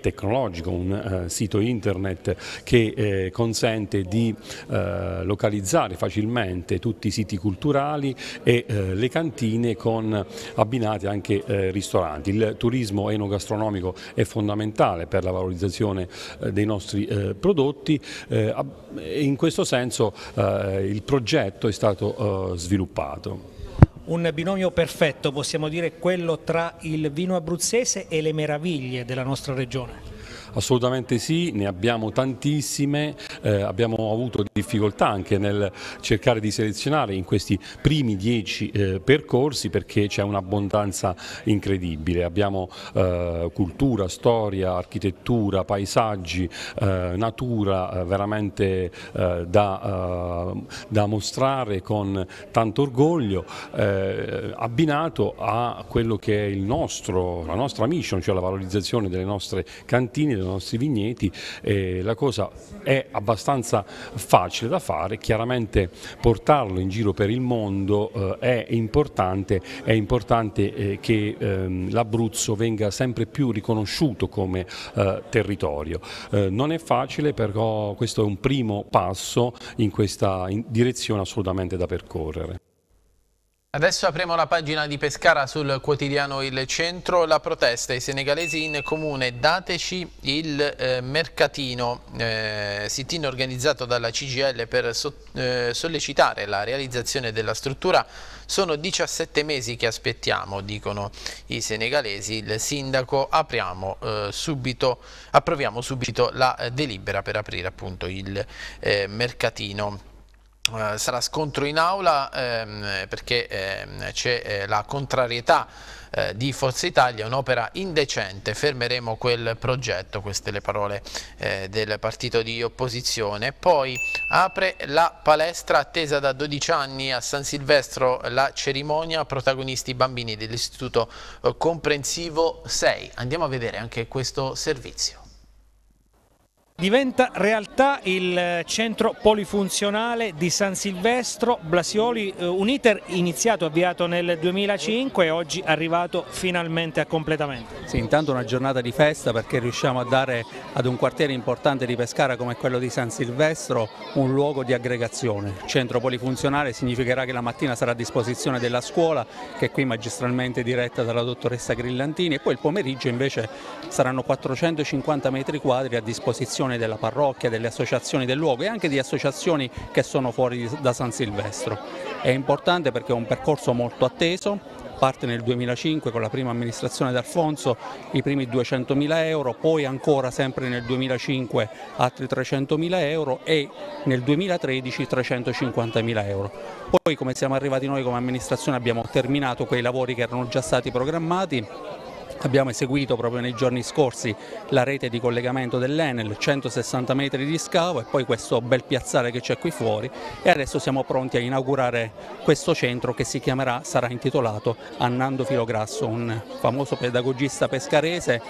tecnologico, un sito internet che consente di localizzare facilmente tutti i siti culturali e le cantine con abbinati anche ristoranti il turismo enogastronomico è fondamentale per la valorizzazione eh, dei nostri eh, prodotti eh, e in questo senso il progetto è stato sviluppato un binomio perfetto, possiamo dire quello tra il vino abruzzese e le meraviglie della nostra regione. Assolutamente sì, ne abbiamo tantissime, eh, abbiamo avuto difficoltà anche nel cercare di selezionare in questi primi dieci eh, percorsi perché c'è un'abbondanza incredibile, abbiamo eh, cultura, storia, architettura, paesaggi, eh, natura eh, veramente eh, da, da, mostrare con tanto orgoglio, abbinato a quello che è nostro, la nostra mission, cioè la valorizzazione delle nostre cantine, i nostri vigneti, eh, la cosa è abbastanza facile da fare, chiaramente portarlo in giro per il mondo eh, è importante, è importante eh, che ehm, l'Abruzzo venga sempre più riconosciuto come eh, territorio. Eh, non è facile però questo è un primo passo in questa direzione assolutamente da percorrere. Adesso apriamo la pagina di Pescara sul quotidiano Il Centro, la protesta, i senegalesi in comune, dateci il eh, mercatino, eh, sit-in organizzato dalla CGL per so, eh, sollecitare la realizzazione della struttura, sono 17 mesi che aspettiamo, dicono i senegalesi, il sindaco, apriamo, eh, subito, approviamo subito la delibera per aprire appunto il eh, mercatino. Eh, sarà scontro in aula ehm, perché ehm, c'è eh, la contrarietà eh, di Forza Italia, un'opera indecente, fermeremo quel progetto, queste le parole eh, del partito di opposizione. Poi apre la palestra attesa da 12 anni a San Silvestro la cerimonia, protagonisti bambini dell'Istituto eh, Comprensivo 6. Andiamo a vedere anche questo servizio. Diventa realtà il eh, centro polifunzionale di San Silvestro Blasioli, eh, un iter iniziato, avviato nel 2005 e oggi arrivato finalmente a completamento. Sì, intanto una giornata di festa perché riusciamo a dare ad un quartiere importante di Pescara come quello di San Silvestro un luogo di aggregazione. Centro polifunzionale significherà che la mattina sarà a disposizione della scuola che è qui magistralmente diretta dalla dottoressa Grillantini e poi il pomeriggio invece saranno 450 metri quadri a disposizione persone della parrocchia, delle associazioni del luogo e anche di associazioni che sono fuori da San Silvestro. È importante perché è un percorso molto atteso, parte nel 2005 con la prima amministrazione d'Alfonso i primi 200.000 euro, poi ancora sempre nel 2005 altri 300.000 euro e nel 2013 350.000 euro. Poi come siamo arrivati noi come amministrazione abbiamo terminato quei lavori che erano già stati programmati Abbiamo eseguito proprio nei giorni scorsi la rete di collegamento dell'Enel, 160 metri di scavo e poi questo bel piazzale che c'è qui fuori e adesso siamo pronti a inaugurare questo centro che si chiamerà, sarà intitolato a Nando Filograsso, un famoso pedagogista pescarese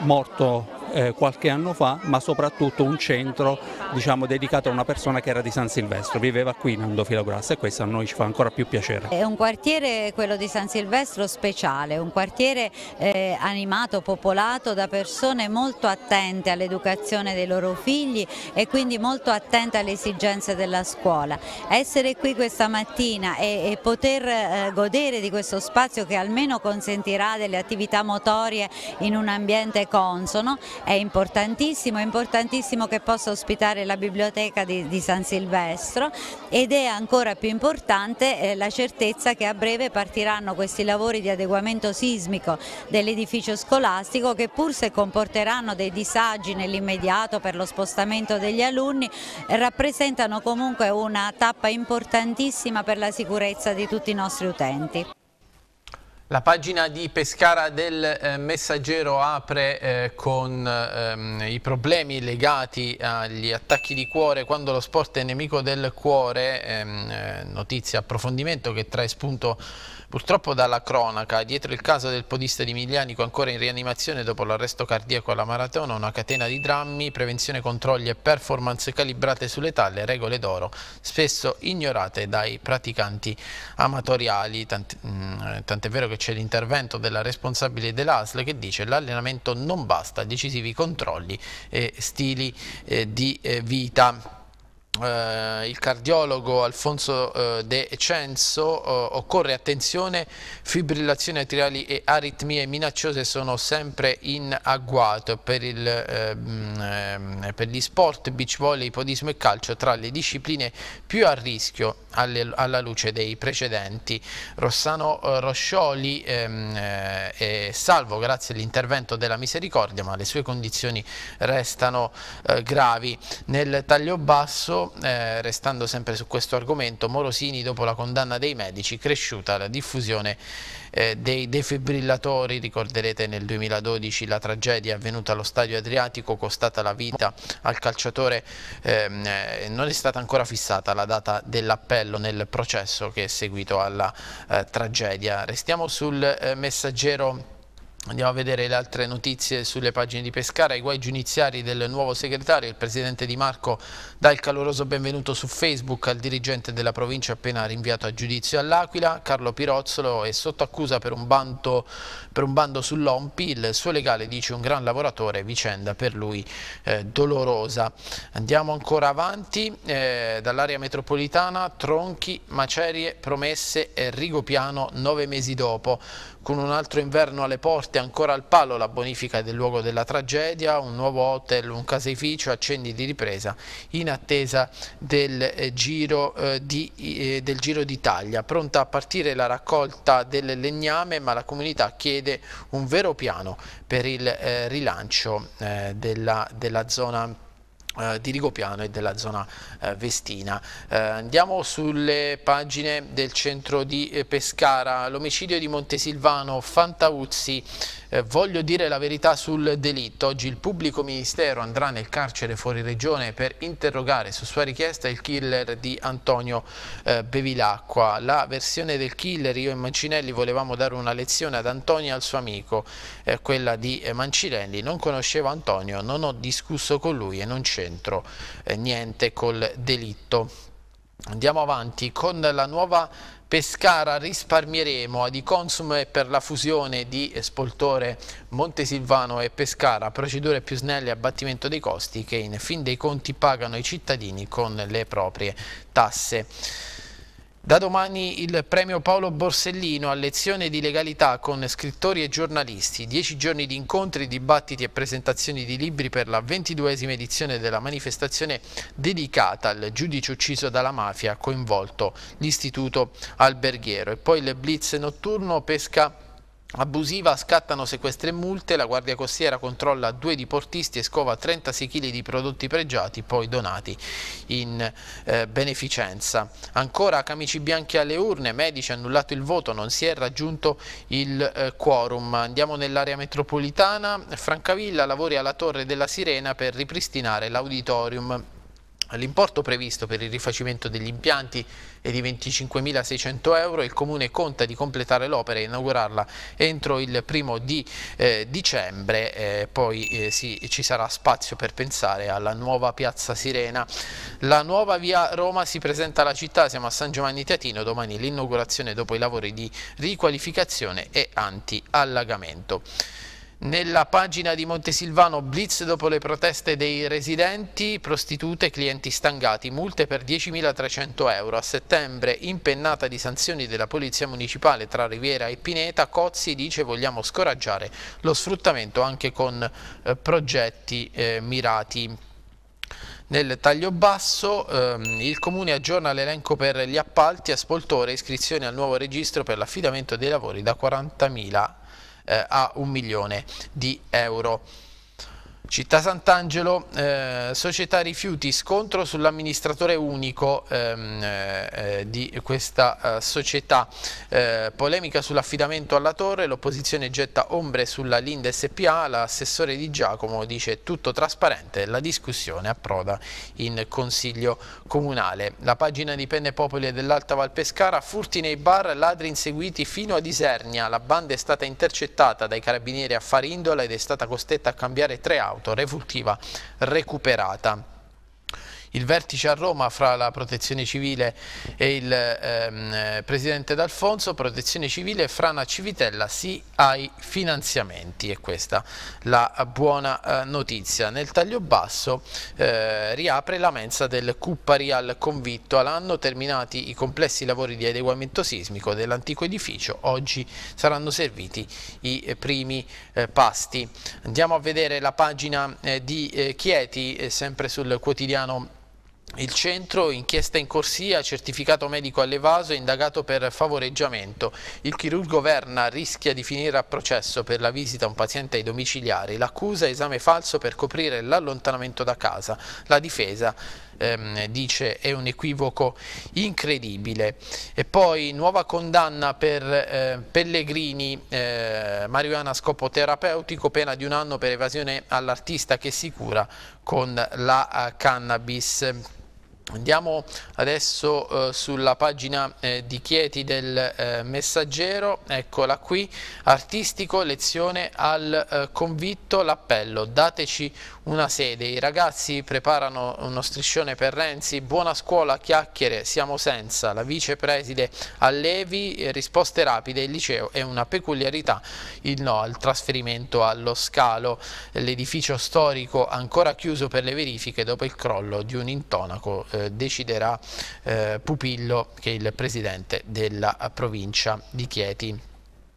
morto eh, qualche anno fa, ma soprattutto un centro diciamo, dedicato a una persona che era di San Silvestro, viveva qui Nando Filograssa e questo a noi ci fa ancora più piacere. È un quartiere, quello di San Silvestro, speciale, un quartiere eh, animato, popolato da persone molto attente all'educazione dei loro figli e quindi molto attente alle esigenze della scuola. Essere qui questa mattina e, e poter eh, godere di questo spazio che almeno consentirà delle attività motorie in un ambiente consono è importantissimo, è importantissimo che possa ospitare la biblioteca di, di San Silvestro ed è ancora più importante eh, la certezza che a breve partiranno questi lavori di adeguamento sismico dell'edificio scolastico che pur se comporteranno dei disagi nell'immediato per lo spostamento degli alunni rappresentano comunque una tappa importantissima per la sicurezza di tutti i nostri utenti. La pagina di Pescara del eh, Messaggero apre eh, con ehm, i problemi legati agli attacchi di cuore quando lo sport è nemico del cuore, ehm, eh, notizia approfondimento che trae spunto Purtroppo dalla cronaca, dietro il caso del podista di Miglianico ancora in rianimazione dopo l'arresto cardiaco alla maratona, una catena di drammi, prevenzione, controlli e performance calibrate sulle le regole d'oro, spesso ignorate dai praticanti amatoriali, mm, tant'è vero che c'è l'intervento della responsabile dell'ASL che dice l'allenamento non basta, decisivi controlli e stili eh, di eh, vita eh, il cardiologo Alfonso eh, De Censo, eh, occorre attenzione, fibrillazioni atriali e aritmie minacciose sono sempre in agguato per, il, ehm, eh, per gli sport, beach volley, ipodismo e calcio tra le discipline più a rischio alle, alla luce dei precedenti. Rossano eh, Roscioli ehm, eh, è salvo grazie all'intervento della misericordia ma le sue condizioni restano gravi. Nel taglio basso eh, restando sempre su questo argomento, Morosini dopo la condanna dei medici, cresciuta la diffusione eh, dei defibrillatori, ricorderete nel 2012 la tragedia avvenuta allo stadio Adriatico, costata la vita al calciatore, ehm, eh, non è stata ancora fissata la data dell'appello nel processo che è seguito alla eh, tragedia. Restiamo sul eh, messaggero Andiamo a vedere le altre notizie sulle pagine di Pescara, i guai giudiziari del nuovo segretario, il presidente Di Marco dà il caloroso benvenuto su Facebook al dirigente della provincia appena rinviato a giudizio all'Aquila, Carlo Pirozzolo è sotto accusa per un, bando, bando sull'Ompi, il suo legale dice un gran lavoratore, vicenda per lui eh, dolorosa. Andiamo ancora avanti, eh, dall'area metropolitana, tronchi, macerie, promesse e Rigopiano nove mesi dopo con un altro inverno alle porte, ancora al palo la bonifica del luogo della tragedia, un nuovo hotel, un caseificio, accendi di ripresa in attesa del, eh, giro, eh, di, eh, d'Italia. Pronta a partire la raccolta del legname, ma la comunità chiede un vero piano per il eh, rilancio eh, della, della zona eh, di Rigopiano e della zona eh, Vestina. Eh, andiamo sulle pagine del centro di eh, Pescara, l'omicidio di Montesilvano, Fantauzzi, eh, voglio dire la verità sul delitto, oggi il pubblico ministero andrà nel carcere fuori regione per interrogare su sua richiesta il killer di Antonio Bevilacqua, la versione del killer io e Mancinelli volevamo dare una lezione ad Antonio e al suo amico, quella di Mancinelli, non conoscevo Antonio, non ho discusso con lui e non c'è centro, eh, niente col delitto. Andiamo avanti con la nuova Pescara risparmieremo ad Iconsum per la fusione di Spoltore Montesilvano e Pescara, procedure più snelle e abbattimento dei costi che in fin dei conti pagano i cittadini con le proprie tasse. Da domani il premio Paolo Borsellino a lezione di legalità con scrittori e giornalisti, dieci giorni di incontri, dibattiti e presentazioni di libri per la ventiduesima edizione della manifestazione dedicata al giudice ucciso dalla mafia coinvolto l'istituto alberghiero e poi il blitz notturno pesca abusiva scattano sequestre e multe, la Guardia Costiera controlla due diportisti e scova 36 kg di prodotti pregiati poi donati in eh, beneficenza. Ancora camici bianchi alle urne, medici annullato il voto, non si è raggiunto il eh, quorum. Andiamo nell'area metropolitana, Francavilla lavori alla Torre della Sirena per ripristinare l'auditorium L'importo previsto per il rifacimento degli impianti è di 25.600 euro. Il Comune conta di completare l'opera e inaugurarla entro il primo di eh, dicembre. Eh, poi eh, sì, ci sarà spazio per pensare alla nuova piazza Sirena. La nuova via Roma si presenta alla città. Siamo a San Giovanni Teatino. Domani l'inaugurazione dopo i lavori di riqualificazione e anti-allagamento. Nella pagina di Montesilvano blitz dopo le proteste dei residenti, prostitute, clienti stangati, multe per 10.300 euro. A settembre impennata di sanzioni della Polizia Municipale tra Riviera e Pineta, Cozzi dice vogliamo scoraggiare lo sfruttamento anche con eh, progetti eh, mirati. Nel taglio basso ehm, il Comune aggiorna l'elenco per gli appalti a spoltore iscrizione al nuovo registro per l'affidamento dei lavori da 40.000 eh, a un milione di euro. Città Sant'Angelo, eh, società rifiuti, scontro sull'amministratore unico ehm, eh, di questa eh, società, eh, polemica sull'affidamento alla torre, l'opposizione getta ombre sulla Linda SPA, l'assessore Di Giacomo dice tutto trasparente, la discussione approda in consiglio comunale. La pagina di Penne Popoli dell'Alta Val Pescara, furti nei bar, ladri inseguiti fino a Isernia, la banda è stata intercettata dai carabinieri a Farindola ed è stata costretta a cambiare tre auto auto refurtiva recuperata il vertice a Roma fra la protezione civile e il ehm, presidente D'Alfonso, protezione civile Frana Civitella sì ai finanziamenti e questa la buona eh, notizia. Nel taglio basso eh, riapre la mensa del Cuppari al convitto all'anno terminati i complessi lavori di adeguamento sismico dell'antico edificio, oggi saranno serviti i eh, primi eh, pasti. Andiamo a vedere la pagina eh, di eh, Chieti sempre sul quotidiano il centro, inchiesta in corsia, certificato medico all'evaso, e indagato per favoreggiamento. Il chirurgo Verna rischia di finire a processo per la visita a un paziente ai domiciliari. L'accusa esame falso per coprire l'allontanamento da casa. La difesa ehm, dice è un equivoco incredibile. E poi nuova condanna per eh, Pellegrini, eh, marijuana a scopo terapeutico, pena di un anno per evasione all'artista che si cura con la eh, cannabis. Andiamo adesso eh, sulla pagina eh, di Chieti del eh, Messaggero, eccola qui, artistico, lezione al eh, convitto, l'appello, dateci una sede, i ragazzi preparano uno striscione per Renzi, buona scuola, chiacchiere, siamo senza, la vicepreside allevi, risposte rapide, il liceo è una peculiarità, il no al trasferimento allo scalo, l'edificio storico ancora chiuso per le verifiche dopo il crollo di un intonaco eh, eh, deciderà eh, Pupillo che è il presidente della eh, provincia di Chieti.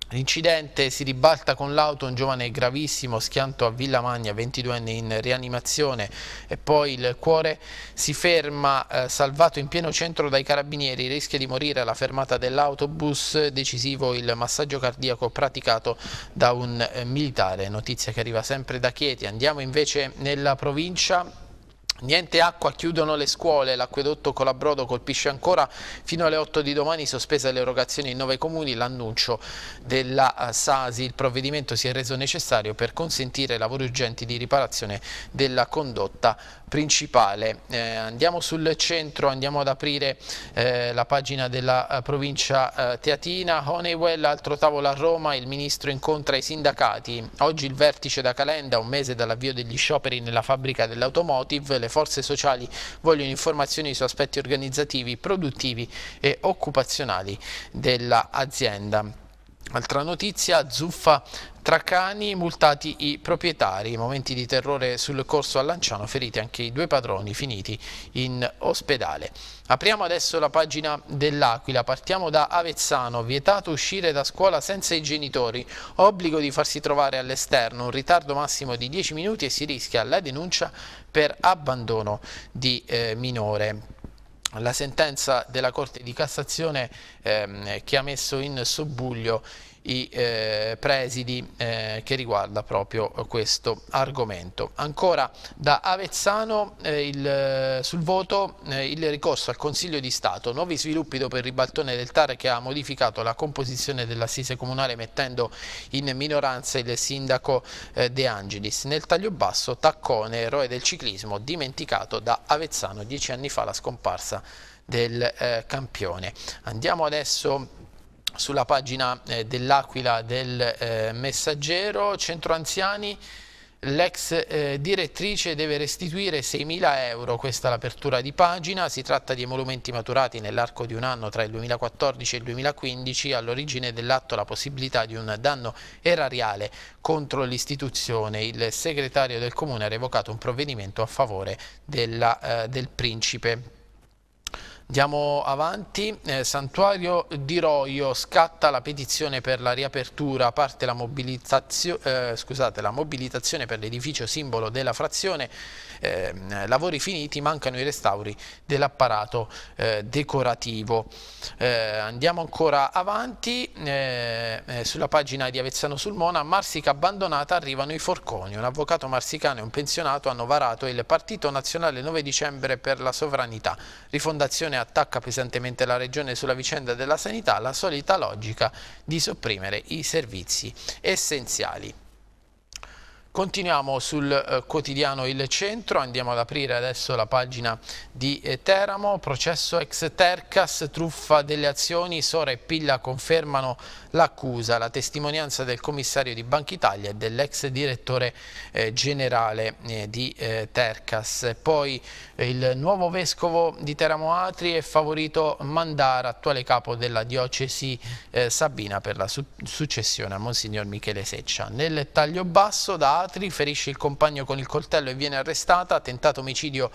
L'incidente si ribalta con l'auto, un giovane gravissimo schianto a Villa Magna, 22 anni in rianimazione e poi il cuore si ferma, eh, salvato in pieno centro dai carabinieri, rischia di morire alla fermata dell'autobus, decisivo il massaggio cardiaco praticato da un eh, militare, notizia che arriva sempre da Chieti. Andiamo invece nella provincia Niente acqua, chiudono le scuole, l'acquedotto Colabrodo colpisce ancora fino alle 8 di domani sospesa le erogazioni in 9 comuni, l'annuncio della eh, Sasi, il provvedimento si è reso necessario per consentire lavori urgenti di riparazione della condotta principale. Eh, andiamo sul centro, andiamo ad aprire eh, la pagina della eh, provincia eh, teatina. Honeywell, altro tavolo a Roma, il ministro incontra i sindacati. Oggi il vertice da Calenda, un mese dall'avvio degli scioperi nella fabbrica dell'automotive. Le forze sociali vogliono informazioni su aspetti organizzativi, produttivi e occupazionali dell'azienda. Altra notizia, zuffa tra cani, multati i proprietari, momenti di terrore sul corso a Lanciano, feriti anche i due padroni finiti in ospedale. Apriamo adesso la pagina dell'Aquila, partiamo da Avezzano, vietato uscire da scuola senza i genitori, obbligo di farsi trovare all'esterno, un ritardo massimo di 10 minuti e si rischia la denuncia per abbandono di eh, minore la sentenza della Corte di Cassazione ehm, che ha messo in subbuglio i eh, presidi eh, che riguarda proprio questo argomento. Ancora da Avezzano eh, il, eh, sul voto eh, il ricorso al Consiglio di Stato, nuovi sviluppi dopo il ribaltone del TAR che ha modificato la composizione dell'assise comunale mettendo in minoranza il sindaco eh, De Angelis. Nel taglio basso Taccone, eroe del ciclismo, dimenticato da Avezzano dieci anni fa la scomparsa del campione. Andiamo adesso sulla pagina eh, dell'Aquila del eh, Messaggero, Centro Anziani, l'ex eh, direttrice deve restituire 6.000 euro, questa è l'apertura di pagina, si tratta di emolumenti maturati nell'arco di un anno tra il 2014 e il 2015, all'origine dell'atto la possibilità di un danno erariale contro l'istituzione, il segretario del comune ha revocato un provvedimento a favore della, eh, del principe. Andiamo avanti, eh, Santuario di Roio scatta la petizione per la riapertura, parte la, mobilitazio eh, scusate, la mobilitazione per l'edificio simbolo della frazione eh, lavori finiti, mancano i restauri dell'apparato eh, decorativo. Eh, andiamo ancora avanti, eh, eh, sulla pagina di Avezzano sul Mona, Marsica abbandonata, arrivano i forconi. Un avvocato marsicano e un pensionato hanno varato il Partito Nazionale 9 dicembre per la sovranità. Rifondazione attacca pesantemente la regione sulla vicenda della sanità, la solita logica di sopprimere i servizi essenziali. Continuiamo sul eh, quotidiano Il Centro, andiamo ad aprire adesso la pagina di eh, Teramo, processo ex Tercas, truffa delle azioni, Sora e Pilla confermano l'accusa, la testimonianza del commissario di Banca Italia e dell'ex direttore eh, generale eh, di eh, Tercas. Poi eh, il nuovo vescovo di Teramo Atri è favorito Mandara, attuale capo della diocesi Sabina per la su successione a Monsignor Michele Seccia. Nel taglio basso da altri, ferisce il compagno con il coltello e viene arrestata, tentato omicidio,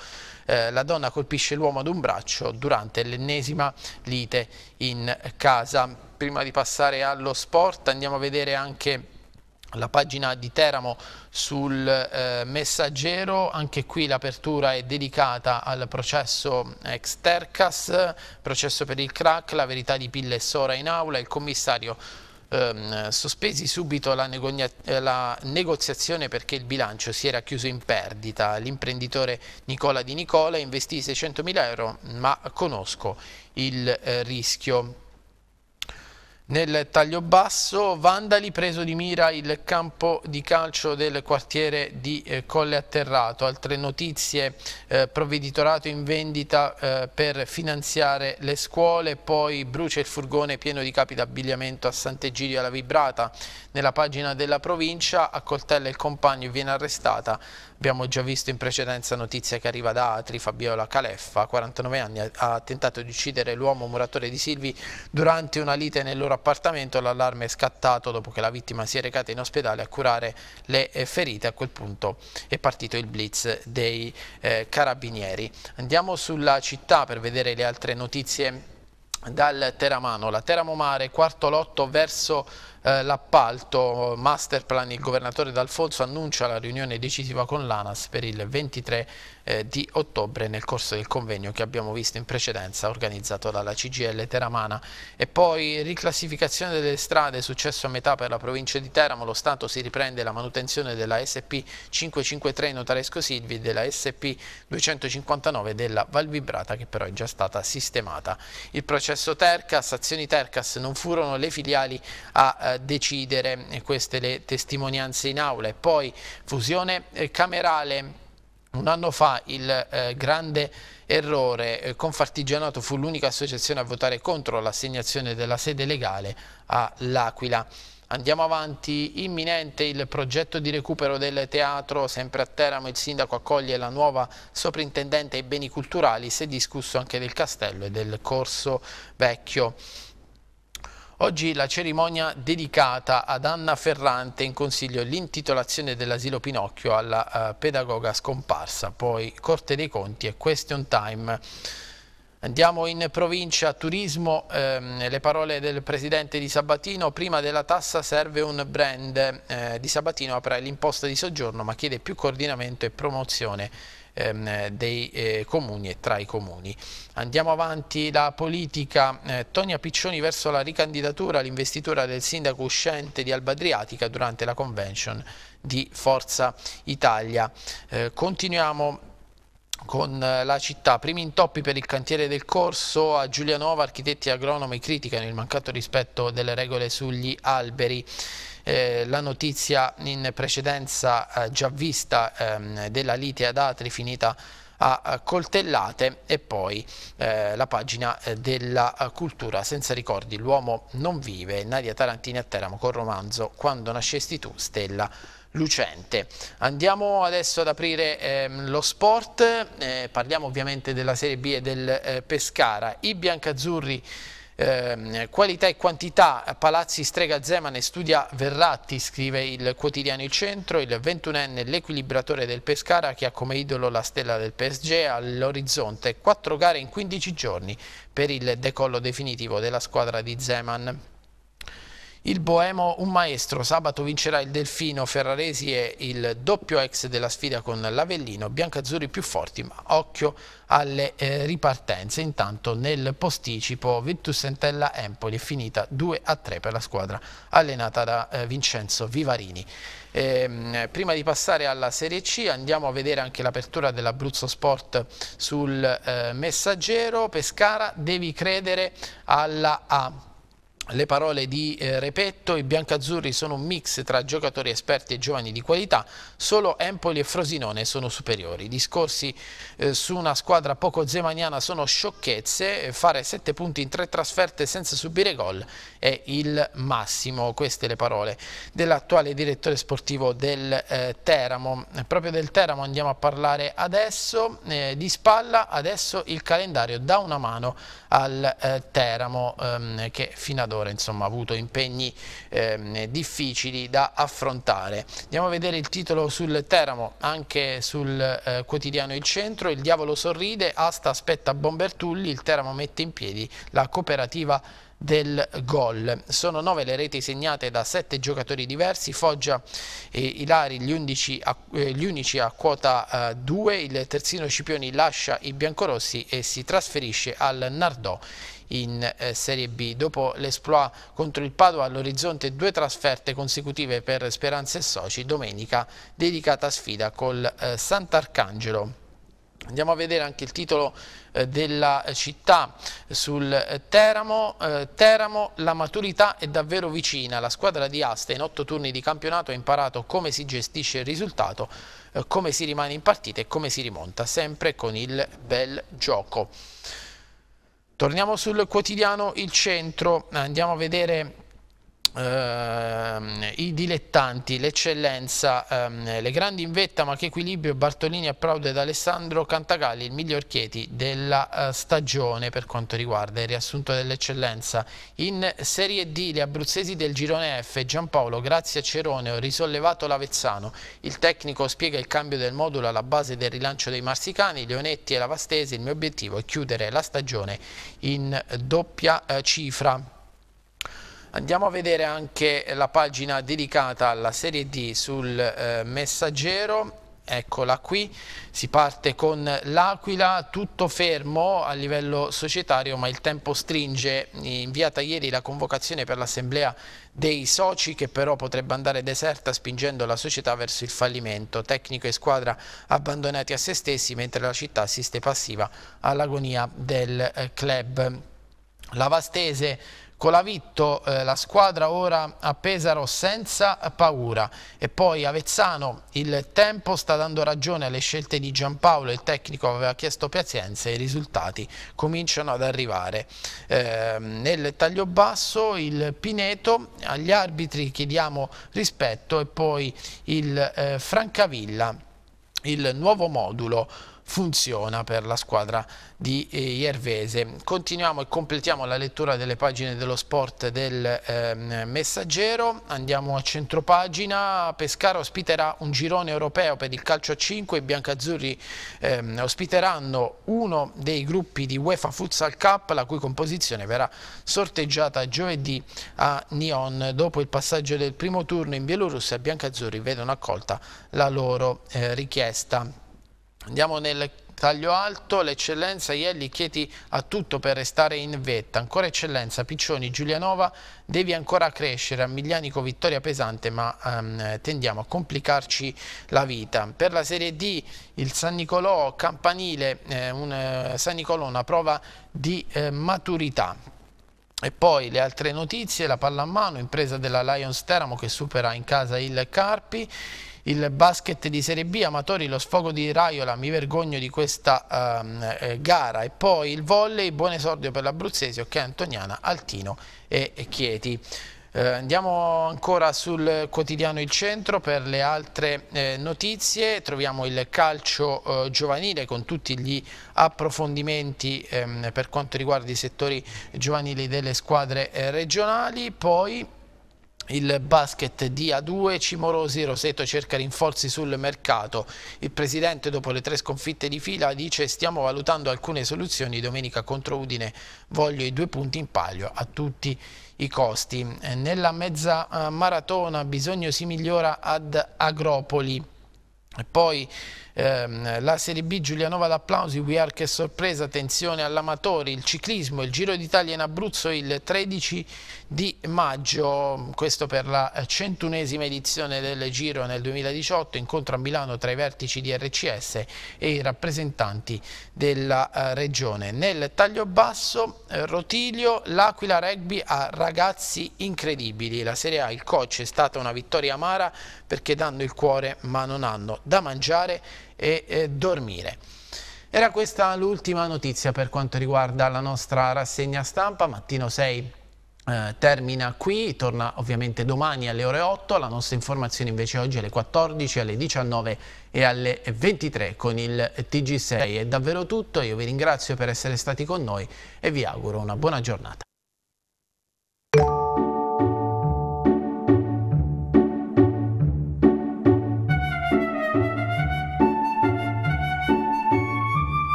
eh, la donna colpisce l'uomo ad un braccio durante l'ennesima lite in casa. Prima di passare allo sport andiamo a vedere anche la pagina di Teramo sul eh, messaggero, anche qui l'apertura è dedicata al processo ex Tercas, processo per il crack, la verità di Pille e Sora in aula, il commissario ehm, sospesi subito la, eh, la, negoziazione perché il bilancio si era chiuso in perdita. L'imprenditore Nicola Di Nicola investì 600.000 euro ma conosco il eh, rischio. Nel taglio basso, Vandali preso di mira il campo di calcio del quartiere di eh, Colle Atterrato. Altre notizie, eh, provveditorato in vendita eh, per finanziare le scuole, poi brucia il furgone pieno di capi d'abbigliamento a Sant'Egidio alla Vibrata nella pagina della provincia accoltella il compagno e viene arrestata. Abbiamo già visto in precedenza notizia che arriva da Atri, Fabiola Caleffa, 49 anni, ha tentato di uccidere l'uomo muratore di Silvi durante una lite nel loro appartamento. L'allarme è scattato dopo che la vittima si è recata in ospedale a curare le eh, ferite. A quel punto è partito il blitz dei eh, carabinieri. Andiamo sulla città per vedere le altre notizie dal Teramano. La Teramo Mare, quarto lotto verso eh, l'appalto eh, Masterplan, il governatore D'Alfonso annuncia la riunione decisiva con l'ANAS per il 23 eh, di ottobre nel corso del convegno che abbiamo visto in precedenza organizzato dalla CGL Teramana. E poi riclassificazione delle strade, successo a metà per la provincia di Teramo, lo Stato si riprende la manutenzione della SP 553 Notaresco Silvi e della SP 259 della Valvibrata che però è già stata sistemata. Il processo Tercas, azioni Tercas non furono le filiali a eh, decidere, queste le testimonianze in aula. E poi fusione eh, camerale un anno fa il eh, grande errore eh, Confartigianato fu l'unica associazione a votare contro l'assegnazione della sede legale all'Aquila. Andiamo avanti, imminente il progetto di recupero del teatro, sempre a Teramo il sindaco accoglie la nuova soprintendente ai beni culturali, si è discusso anche del castello e del corso vecchio. Oggi la cerimonia dedicata ad Anna Ferrante in consiglio l'intitolazione dell'asilo Pinocchio alla uh, pedagoga scomparsa, poi Corte dei Conti e Question Time. Andiamo in provincia, turismo, ehm, le parole del presidente di Sabatino, prima della tassa serve un brand, eh, di Sabatino apre l'imposta di soggiorno ma chiede più coordinamento e promozione ehm, dei eh, comuni e tra i comuni. Andiamo avanti, la politica eh, Tonia Piccioni verso la ricandidatura all'investitura del sindaco uscente di Alba Adriatica durante la convention di Forza Italia. Eh, continuiamo con eh, la città. Primi intoppi per il cantiere del corso a Giulianova, architetti agronomi criticano il mancato rispetto delle regole sugli alberi. Eh, la notizia in precedenza eh, già vista ehm, della lite ad Atri finita a eh, coltellate e poi eh, la pagina eh, della cultura senza ricordi l'uomo non vive Nadia Tarantini a Teramo col romanzo quando nascesti tu stella lucente andiamo adesso ad aprire eh, lo sport parliamo ovviamente della serie B e del Pescara i biancazzurri Ehm, qualità e quantità, Palazzi strega Zeman e studia Verratti, scrive il quotidiano Il Centro, il 21enne l'equilibratore del Pescara che ha come idolo la stella del PSG all'orizzonte, quattro gare in 15 giorni per il decollo definitivo della squadra di Zeman. Il Boemo un maestro, sabato vincerà il Delfino, Ferraresi e il doppio ex della sfida con l'Avellino, Biancazzurri più forti ma occhio alle eh, ripartenze, intanto nel posticipo Virtus Entella Empoli è finita 2 3 per la squadra allenata da eh, Vincenzo Vivarini. E, ehm, prima di passare alla Serie C andiamo a vedere anche l'apertura dell'Abruzzo Sport sul eh, messaggero, Pescara devi credere alla A le parole di eh, Repetto, i biancazzurri sono un mix tra giocatori esperti e giovani di qualità, solo Empoli e Frosinone sono superiori. I discorsi eh, su una squadra poco zemaniana sono sciocchezze, eh, fare sette punti in tre trasferte senza subire gol è il massimo, queste le parole dell'attuale direttore sportivo del eh, Teramo. Proprio del Teramo andiamo a parlare adesso, eh, di spalla adesso il calendario dà una mano al eh, Teramo ehm, che fino ad ora insomma, ha avuto impegni ehm, difficili da affrontare. Andiamo a vedere il titolo sul Teramo, anche sul eh, quotidiano Il Centro, il diavolo sorride, Asta aspetta Bombertulli, il Teramo mette in piedi la cooperativa del gol. Sono nove le reti segnate da sette giocatori diversi, Foggia e Ilari gli, undici a, eh, gli unici a quota 2, eh, il terzino Scipioni lascia i biancorossi e si trasferisce al Nardò in eh, Serie B. Dopo l'esploit contro il Padova all'orizzonte due trasferte consecutive per Speranza e Soci, domenica dedicata sfida col eh, Sant'Arcangelo. Andiamo a vedere anche il titolo eh, della città eh, sul eh, Teramo. Teramo, la maturità è davvero vicina. La squadra di Asta in otto turni di campionato ha imparato come si gestisce il risultato, come si rimane in partita e come si rimonta, sempre con il bel gioco. Torniamo sul quotidiano Il Centro, andiamo a vedere eh, i dilettanti, l'eccellenza, ehm, le grandi in vetta, ma che equilibrio Bartolini applaude ad Alessandro Cantagalli, il miglior Chieti della eh, stagione per quanto riguarda il riassunto dell'eccellenza. In Serie D le abruzzesi del girone F, Giampaolo, grazie a Cerone, ho risollevato l'Avezzano. Il tecnico spiega il cambio del modulo alla base del rilancio dei marsicani, Leonetti e la Vastesi, il mio obiettivo è chiudere la stagione in doppia eh, cifra. Andiamo a vedere anche la pagina dedicata alla Serie D sul eh, Messaggero eccola qui, si parte con l'Aquila, tutto fermo a livello societario ma il tempo stringe, inviata ieri la convocazione per l'assemblea dei soci che però potrebbe andare deserta spingendo la società verso il fallimento, tecnico e squadra abbandonati a se stessi mentre la città assiste passiva all'agonia del eh, club. La Vastese Colavitto, eh, la squadra ora a Pesaro senza paura e poi Avezzano, il tempo sta dando ragione alle scelte di Giampaolo, il tecnico aveva chiesto pazienza e i risultati cominciano ad arrivare. Eh, nel taglio basso il Pineto, agli arbitri chiediamo rispetto e poi il eh, Francavilla, il nuovo modulo funziona per la squadra di eh, Iervese. Continuiamo e completiamo la lettura delle pagine dello sport del ehm, Messaggero, andiamo a centropagina, Pescara ospiterà un girone europeo per il calcio a 5, i biancazzurri ehm, ospiteranno uno dei gruppi di UEFA Futsal Cup, la cui composizione verrà sorteggiata giovedì a Nyon. Dopo il passaggio del primo turno in Bielorussia, i biancazzurri vedono accolta la loro eh, richiesta. Andiamo nel taglio alto, l'eccellenza, Ielli Chieti ha tutto per restare in vetta, ancora eccellenza, Piccioni, Giulianova, devi ancora crescere, a Miglianico vittoria pesante ma um, tendiamo a complicarci la vita. Per la Serie D il San Nicolò Campanile, eh, un, eh, San Nicolò una prova di eh, maturità. E poi le altre notizie, la pallamano, impresa della Lions Teramo che supera in casa il Carpi, il basket di Serie B, Amatori, lo sfogo di Raiola, mi vergogno di questa ehm, eh, gara e poi il volley, buon esordio per l'Abruzzese, ok Antoniana, Altino e Chieti. Eh, andiamo ancora sul quotidiano Il Centro per le altre eh, notizie, troviamo il calcio eh, giovanile con tutti gli approfondimenti ehm, per quanto riguarda i settori giovanili delle squadre eh, regionali, poi il basket di A2, Cimorosi, Roseto cerca rinforzi sul mercato. Il presidente dopo le tre sconfitte di fila dice stiamo valutando alcune soluzioni, domenica contro Udine voglio i due punti in palio a tutti i costi. Eh, nella mezza eh, maratona bisogno si migliora ad Agropoli. poi Ehm, la Serie B Giulianova d'applausi, We che sorpresa, tensione all'amatore, il ciclismo, il Giro d'Italia in Abruzzo il 13 di maggio, questo per la centunesima edizione del Giro nel 2018, incontro a Milano tra i vertici di RCS e i rappresentanti della eh, regione. Nel taglio basso eh, Rotilio, l'Aquila Rugby a ragazzi incredibili, la Serie A, il coach è stata una vittoria amara perché danno il cuore ma non hanno da mangiare e eh, dormire. Era questa l'ultima notizia per quanto riguarda la nostra rassegna stampa, mattino 6 eh, termina qui, torna ovviamente domani alle ore 8, la nostra informazione invece oggi alle 14, alle 19 e alle 23 con il TG6. È davvero tutto, io vi ringrazio per essere stati con noi e vi auguro una buona giornata.